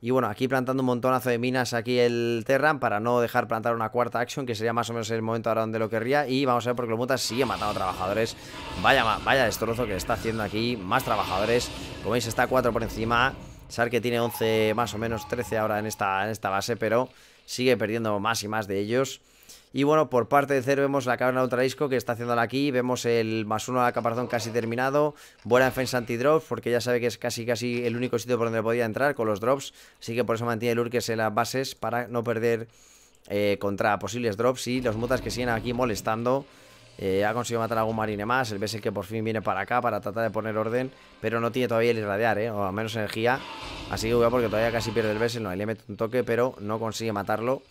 Y bueno, aquí plantando un montonazo de minas aquí el Terran para no dejar plantar una cuarta action, que sería más o menos el momento ahora donde lo querría. Y vamos a ver porque lo mutas sigue matando trabajadores. Vaya, vaya destrozo que está haciendo aquí. Más trabajadores. Como veis, está 4 por encima. que tiene 11, más o menos 13 ahora en esta, en esta base, pero sigue perdiendo más y más de ellos. Y bueno, por parte de cero vemos la caverna de ultradisco que está haciéndola aquí. Vemos el más uno la caparazón casi terminado. Buena defensa anti-drops porque ya sabe que es casi casi el único sitio por donde podía entrar con los drops. Así que por eso mantiene el Urkes en las bases para no perder eh, contra posibles drops. Y los mutas que siguen aquí molestando. Eh, ha conseguido matar a algún marine más. El Bessel que por fin viene para acá para tratar de poner orden. Pero no tiene todavía el irradiar, ¿eh? O al menos energía. Así que porque todavía casi pierde el Bessel. No, le mete un toque, pero no consigue matarlo.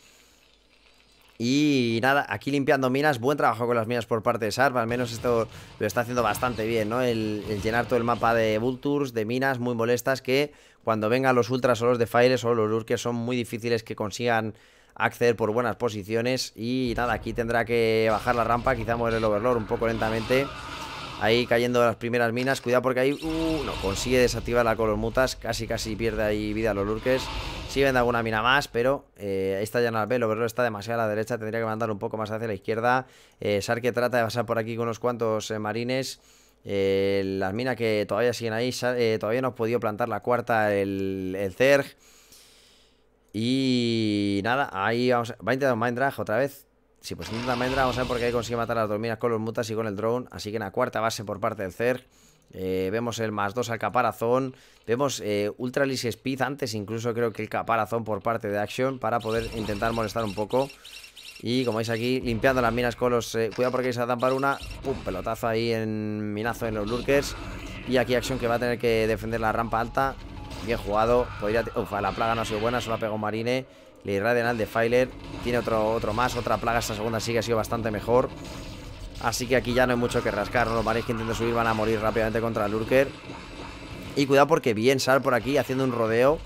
Y nada, aquí limpiando minas, buen trabajo con las minas por parte de Sarp, al menos esto lo está haciendo bastante bien, ¿no? El, llenar todo el mapa de Vultures, de minas muy molestas que cuando vengan los Ultras o los de Fires o los Lurkers son muy difíciles que consigan acceder por buenas posiciones y nada, aquí tendrá que bajar la rampa, quizá mover el Overlord un poco lentamente Ahí cayendo las primeras minas. Cuidado porque ahí... Uh, no, consigue desactivar la color mutas. Casi, casi pierde ahí vida los lurkers. Sí vende alguna mina más, pero eh, esta ya no la lo verlo está demasiado a la derecha. Tendría que mandar un poco más hacia la izquierda. Eh, Sarke trata de pasar por aquí con unos cuantos eh, marines. Eh, las minas que todavía siguen ahí. Eh, todavía no ha podido plantar la cuarta el, el Y nada, ahí vamos. Va a intentar un otra vez. Si pues intenta vamos a ver por qué consigue matar a las minas con los mutas y con el drone. Así que en la cuarta base por parte del cer, eh, vemos el más 2 al caparazón. Vemos eh, Ultra Speed antes, incluso creo que el caparazón por parte de Action para poder intentar molestar un poco. Y como veis aquí, limpiando las minas con los... Eh, cuidado porque se va a tampar una. Pum, pelotazo ahí en minazo en los lurkers. Y aquí Action que va a tener que defender la rampa alta. Bien jugado. la plaga no ha sido buena, solo ha pegado Marine. Le irradian al Defiler. Tiene otro, otro más, otra plaga. Esta segunda sí que ha sido bastante mejor. Así que aquí ya no hay mucho que rascar. lo paréis que intenten subir van a morir rápidamente contra el Lurker. Y cuidado porque bien Sar por aquí haciendo un rodeo.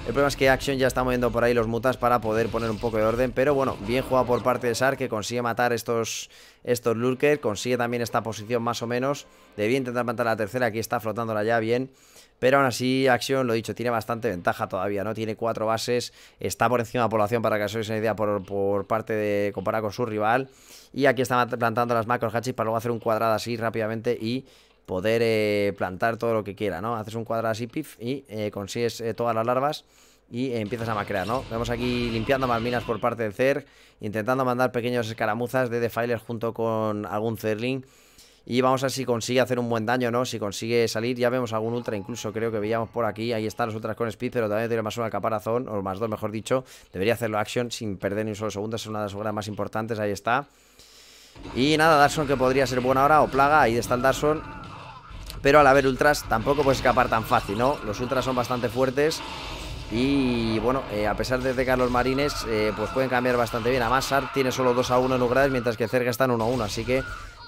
El problema es que Action ya está moviendo por ahí los mutas para poder poner un poco de orden. Pero bueno, bien jugado por parte de Sar que consigue matar estos, estos Lurker. Consigue también esta posición más o menos. Debía intentar matar la tercera. Aquí está flotándola ya bien. Pero aún así, Action, lo dicho, tiene bastante ventaja todavía, ¿no? Tiene cuatro bases, está por encima de la población para que os hagáis una idea por, parte de comparar con su rival. Y aquí está plantando las macros hatchis para luego hacer un cuadrado así rápidamente y poder eh, plantar todo lo que quiera, ¿no? Haces un cuadrado así, pif, y eh, consigues eh, todas las larvas y empiezas a macrear, ¿no? Vemos aquí limpiando más minas por parte del CER, intentando mandar pequeños escaramuzas de Defiler junto con algún Zerling y vamos a ver si consigue hacer un buen daño, ¿no? Si consigue salir, ya vemos algún ultra incluso, creo que veíamos por aquí. Ahí están los ultras con speed, pero también tiene más una caparazón, o más dos, mejor dicho. Debería hacerlo action sin perder ni un solo segundo, es una de las obras más importantes, ahí está. Y nada, Darson que podría ser buena ahora, o plaga, ahí está el Darson. Pero al haber ultras tampoco puede escapar tan fácil, ¿no? Los ultras son bastante fuertes. Y bueno, eh, a pesar de que los marines, eh, pues pueden cambiar bastante bien. A Sart tiene solo 2 a 1 en lugares, mientras que Cerca está en 1 a 1. Así que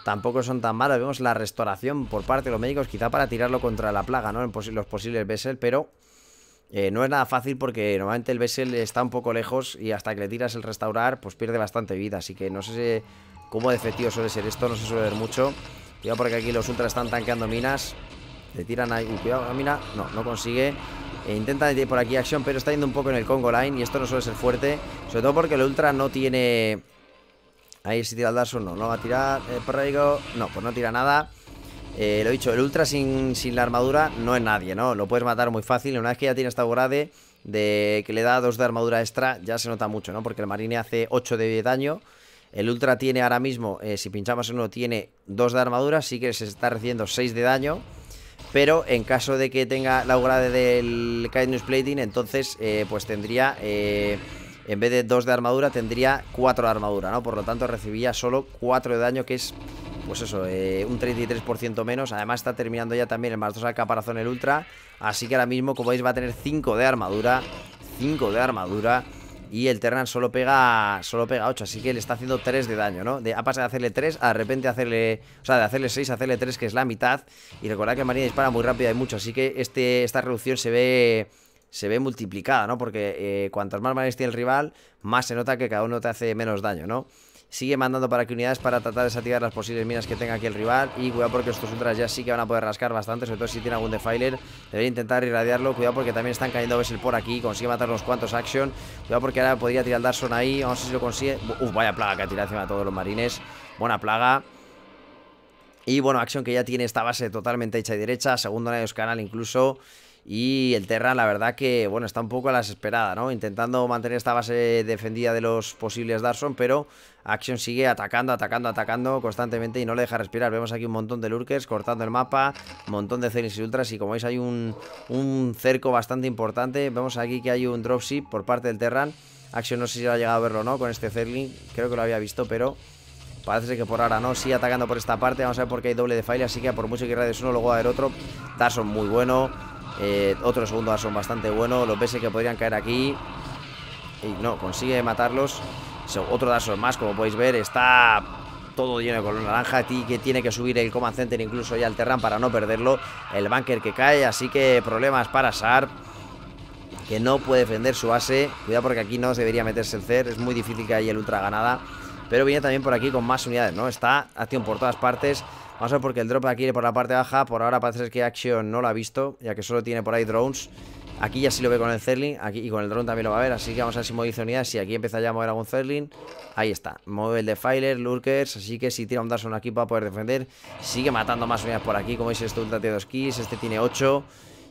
tampoco son tan malos Vemos la restauración por parte de los médicos, quizá para tirarlo contra la plaga, ¿no? En los posibles Bessel, pero eh, no es nada fácil porque normalmente el Bessel está un poco lejos y hasta que le tiras el restaurar, pues pierde bastante vida. Así que no sé cómo de efectivo suele ser esto, no se suele ver mucho. Cuidado porque aquí los ultras están tanqueando minas. Le tiran ahí. Uy, cuidado, mina. No, no consigue. E intenta por aquí acción, pero está yendo un poco en el Congo Line y esto no suele ser fuerte. Sobre todo porque el ultra no tiene Ahí si tira el Dark no, no va a tirar el eh, No, pues no tira nada. Eh, lo he dicho, el Ultra sin, sin, la armadura no es nadie, ¿no? Lo puedes matar muy fácil. Una vez que ya tiene esta Ugrade de que le da dos de armadura extra, ya se nota mucho, ¿no? Porque el Marine hace 8 de daño. El Ultra tiene ahora mismo, eh, si pinchamos en uno, tiene 2 de armadura, sí que se está recibiendo 6 de daño. Pero en caso de que tenga la Ugrade del Kindness Plating, entonces pues tendría en vez de 2 de armadura tendría 4 de armadura, ¿no? Por lo tanto recibía solo 4 de daño, que es, pues eso, eh, un 33% menos. Además está terminando ya también el más 2 al caparazón el ultra, así que ahora mismo, como veis, va a tener 5 de armadura, 5 de armadura. Y el Terran solo pega solo pega 8, así que le está haciendo 3 de daño, ¿no? A pasar de hacerle 3 a repente hacerle... O sea, de hacerle 6 a hacerle 3, que es la mitad. Y recordad que el Marine dispara muy rápido y mucho, así que este, esta reducción se ve se ve multiplicada, ¿no? Porque eh, cuantas más manes tiene el rival, más se nota que cada uno te hace menos daño, ¿no? Sigue mandando para que unidades para tratar de desactivar las posibles minas que tenga aquí el rival. Y cuidado porque estos ultras ya sí que van a poder rascar bastante, sobre todo si tiene algún defiler. Debería intentar irradiarlo. Cuidado porque también están cayendo Vessel por aquí. Consigue matar unos cuantos action. Cuidado porque ahora podría tirar el Darson ahí. Vamos a ver si lo consigue. Uf, vaya plaga que ha tirado encima de todos los marines. Buena plaga. Y bueno, Action que ya tiene esta base totalmente hecha y derecha. Segundo en el canal incluso. Y el Terran, la verdad que, bueno, está un poco a las esperadas ¿no? Intentando mantener esta base defendida de los posibles Darson, pero Action sigue atacando, atacando, atacando constantemente y no le deja respirar. Vemos aquí un montón de lurkers cortando el mapa, un montón de Zerlings y Ultras y como veis hay un, un cerco bastante importante. Vemos aquí que hay un dropship por parte del Terran. Action no sé si ha llegado a verlo o no con este Zerling, creo que lo había visto, pero... Parece que por ahora no, sigue atacando por esta parte Vamos a ver por qué hay doble de file, así que por mucho que radies uno Luego va a haber otro, Darson muy bueno eh, otro segundo son bastante bueno. Los PS que podrían caer aquí. Y no, consigue matarlos. Otro darson más, como podéis ver, está todo lleno de color naranja. que tiene que subir el Command Center incluso ya al Terran para no perderlo. El Bunker que cae, así que problemas para Sharp. Que no puede defender su base. Cuidado porque aquí no debería meterse el CER. Es muy difícil que haya el Ultra ganada. Pero viene también por aquí con más unidades, ¿no? Está acción por todas partes. Vamos a ver porque el drop aquí por la parte baja Por ahora parece que Action no lo ha visto Ya que solo tiene por ahí drones Aquí ya sí lo ve con el Zerling aquí, Y con el drone también lo va a ver Así que vamos a ver si moviliza unidad. Si aquí empieza ya a mover algún Zerling Ahí está Mueve el Defiler, Lurkers Así que si tira un Darson aquí para poder defender Sigue matando más unidades por aquí Como veis este ultra tiene dos kills Este tiene 8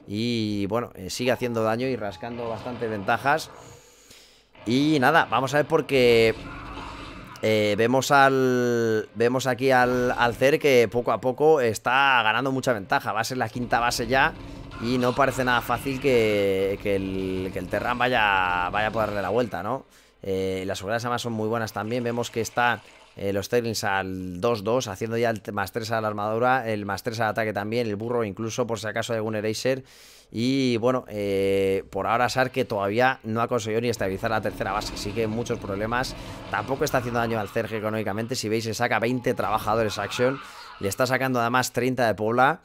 Y bueno, eh, sigue haciendo daño Y rascando bastantes ventajas Y nada, vamos a ver porque eh, vemos al vemos aquí al, al Cer que poco a poco está ganando mucha ventaja. Va a ser la quinta base ya y no parece nada fácil que, que el, Terran vaya, vaya a poder darle la vuelta, ¿no? Eh, las obras además son muy buenas también. Vemos que están eh, los Terlings al 2-2, haciendo ya el más 3 a la armadura, el más 3 al ataque también, el burro incluso por si acaso hay algún Eraser. Y bueno, eh, por ahora Sar que todavía no ha conseguido ni estabilizar la tercera base, sigue muchos problemas. Tampoco está haciendo daño al Cerge económicamente. Si veis, se saca 20 trabajadores Action. Le está sacando además 30 de Pobla.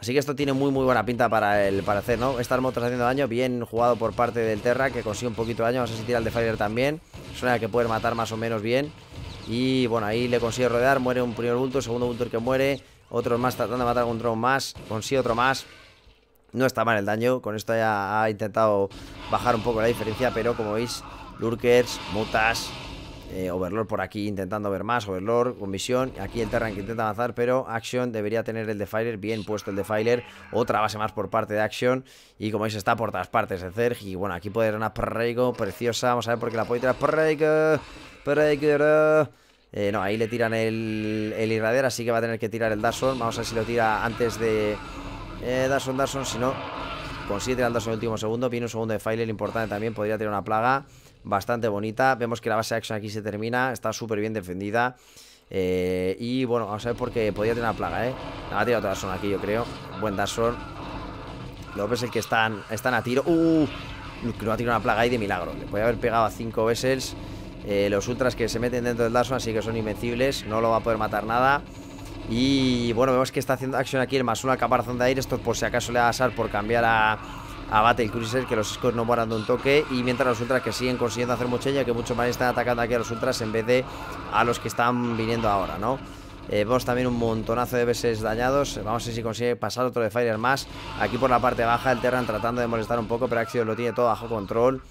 Así que esto tiene muy muy buena pinta para el parecer, ¿no? Estas motos haciendo daño, bien jugado por parte del Terra, que consigue un poquito de daño. Vamos a sentir al de Fire también. Suena que puede matar más o menos bien. Y bueno, ahí le consigue rodear. Muere un primer bulto, segundo bulto el que muere. Otros más tratando de matar a un drone más. Consigue otro más. No está mal el daño, con esto ya ha intentado bajar un poco la diferencia, pero como veis, Lurkers, Mutas, eh, Overlord por aquí intentando ver más, Overlord con visión, aquí el Terran que intenta avanzar, pero Action debería tener el Defiler, bien puesto el Defiler, otra base más por parte de Action, y como veis está por todas partes el Zerg, y bueno, aquí puede ser una Prego preciosa, vamos a ver por qué la puede tirar, Prego, Prego... Eh, no, ahí le tiran el, el así que va a tener que tirar el Sword Vamos a ver si lo tira antes de, eh, Darson, Darson, si no consigue tirar el Darson en el último segundo. Viene un segundo de Failer importante también. Podría tirar una plaga bastante bonita. Vemos que la base de action aquí se termina. Está súper bien defendida. Eh, y bueno, vamos a ver por qué podría tener una plaga, ¿eh? Ha tirado Darson aquí, yo creo. Buen Darson. Los el que están, están a tiro. ¡Uh! No ha tirado una plaga ahí de milagro. Le podía haber pegado a cinco Vessels. Eh, los ultras que se meten dentro del Darson, así que son invencibles. No lo va a poder matar nada. Y bueno, vemos que está haciendo acción aquí el más una caparazón de aire. Esto por si acaso le va a asar por cambiar a, a Battle Cruiser, que los Scores no moran de un toque. Y mientras los Ultras que siguen consiguiendo hacer muchella que mucho más están atacando aquí a los Ultras en vez de a los que están viniendo ahora, ¿no? Eh, vemos también un montonazo de veces dañados. Vamos a ver si consigue pasar otro de Fire más. Aquí por la parte baja, el Terran tratando de molestar un poco, pero Axio lo tiene todo bajo control.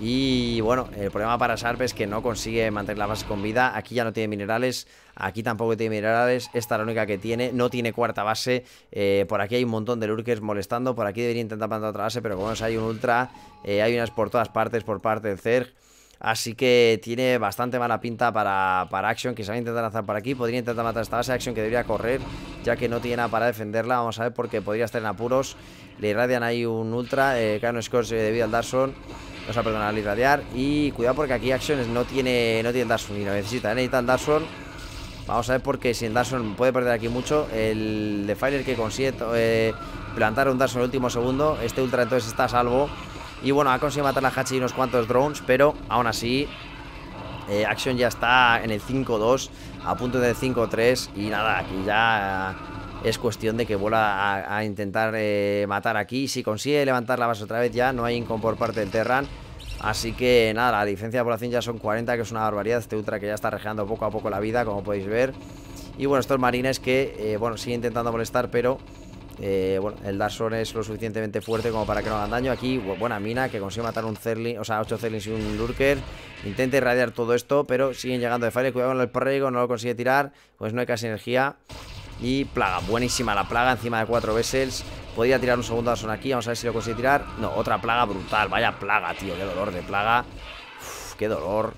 Y bueno, el problema para Sharp es que no consigue mantener la base con vida. Aquí ya no tiene minerales. Aquí tampoco tiene minerales. Esta es la única que tiene. No tiene cuarta base. Eh, por aquí hay un montón de lurkers molestando. Por aquí debería intentar plantar otra base. Pero como vemos, hay un ultra. Eh, hay unas por todas partes por parte del Zerg. Así que tiene bastante mala pinta para, para Action, que se va a intentar lanzar por aquí. Podría intentar matar esta base. Action que debería correr, ya que no tiene nada para defenderla. Vamos a ver, porque podría estar en apuros. Le irradian ahí un ultra. Eh, Cano Scorch eh, debido al Darson. O sea, perdón, al irradiar Y cuidado porque aquí Action no tiene No tiene y necesita, necesita el Vamos a ver porque si el Darson Puede perder aquí mucho El Defiler que consigue eh, plantar un Darson En el último segundo, este Ultra entonces está a salvo Y bueno, ha conseguido matar a Hachi y unos cuantos drones Pero aún así eh, Action ya está en el 5-2 A punto de 5-3 Y nada, aquí ya es cuestión de que vuela a, intentar eh, matar aquí. Si consigue levantar la base otra vez ya, no hay incon por parte del Terran. Así que nada, la diferencia de población ya son 40, que es una barbaridad. Este Ultra que ya está rejeando poco a poco la vida, como podéis ver. Y bueno, estos marines que, eh, bueno, siguen intentando molestar, pero... Eh, bueno, el Darson es lo suficientemente fuerte como para que no hagan daño. Aquí, buena mina, que consigue matar un Zerling, o sea, 8 Zerlings y un Lurker. Intenta irradiar todo esto, pero siguen llegando de Fire. Cuidado con el Prego, no lo consigue tirar, pues no hay casi energía. Y plaga, buenísima la plaga encima de cuatro Vessels. Podría tirar un segundo son aquí, vamos a ver si lo consigue tirar. No, otra plaga brutal, vaya plaga, tío, qué dolor de plaga. qué dolor.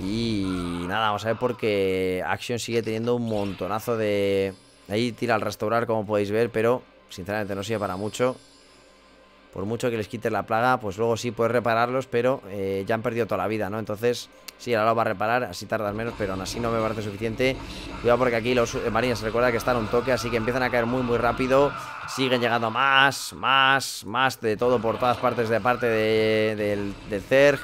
Y nada, vamos a ver porque Action sigue teniendo un montonazo de... Ahí tira al restaurar, como podéis ver, pero sinceramente no sirve para mucho por mucho que les quiten la plaga, pues luego sí puedes repararlos, pero eh, ya han perdido toda la vida, ¿no? Entonces, sí, ahora lo va a reparar, así tardas menos, pero aún así no me parece suficiente. Cuidado porque aquí los eh, marines, recuerda que están un toque, así que empiezan a caer muy, muy rápido. Siguen llegando más, más, más de todo por todas partes de parte del, del CERG.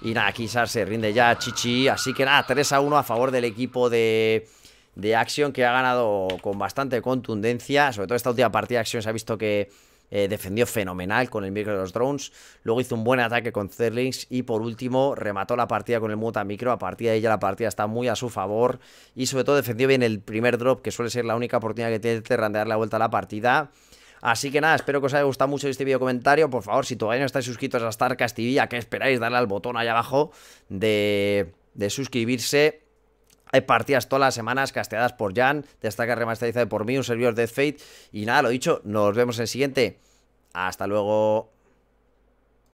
Y nada, aquí Sar se rinde ya Chichi, así que nada, 3 a 1 a favor del equipo de de Action que ha ganado con bastante contundencia. Sobre todo esta última partida de Action se ha visto que eh, defendió fenomenal con el micro de los drones, luego hizo un buen ataque con Zerlings y por último remató la partida con el muta micro, a partir de ella la partida está muy a su favor y sobre todo defendió bien el primer drop que suele ser la única oportunidad que tiene Terran de darle la vuelta a la partida. Así que nada, espero que os haya gustado mucho este vídeo comentario. Por favor, si todavía no estáis suscritos a Star TV, ¿a qué esperáis? Darle al botón ahí abajo de, de suscribirse partidas todas las semanas casteadas por Jan, destaca remasterizada por mí, un servidor de Fate. Y nada, lo dicho, nos vemos en el siguiente. Hasta luego.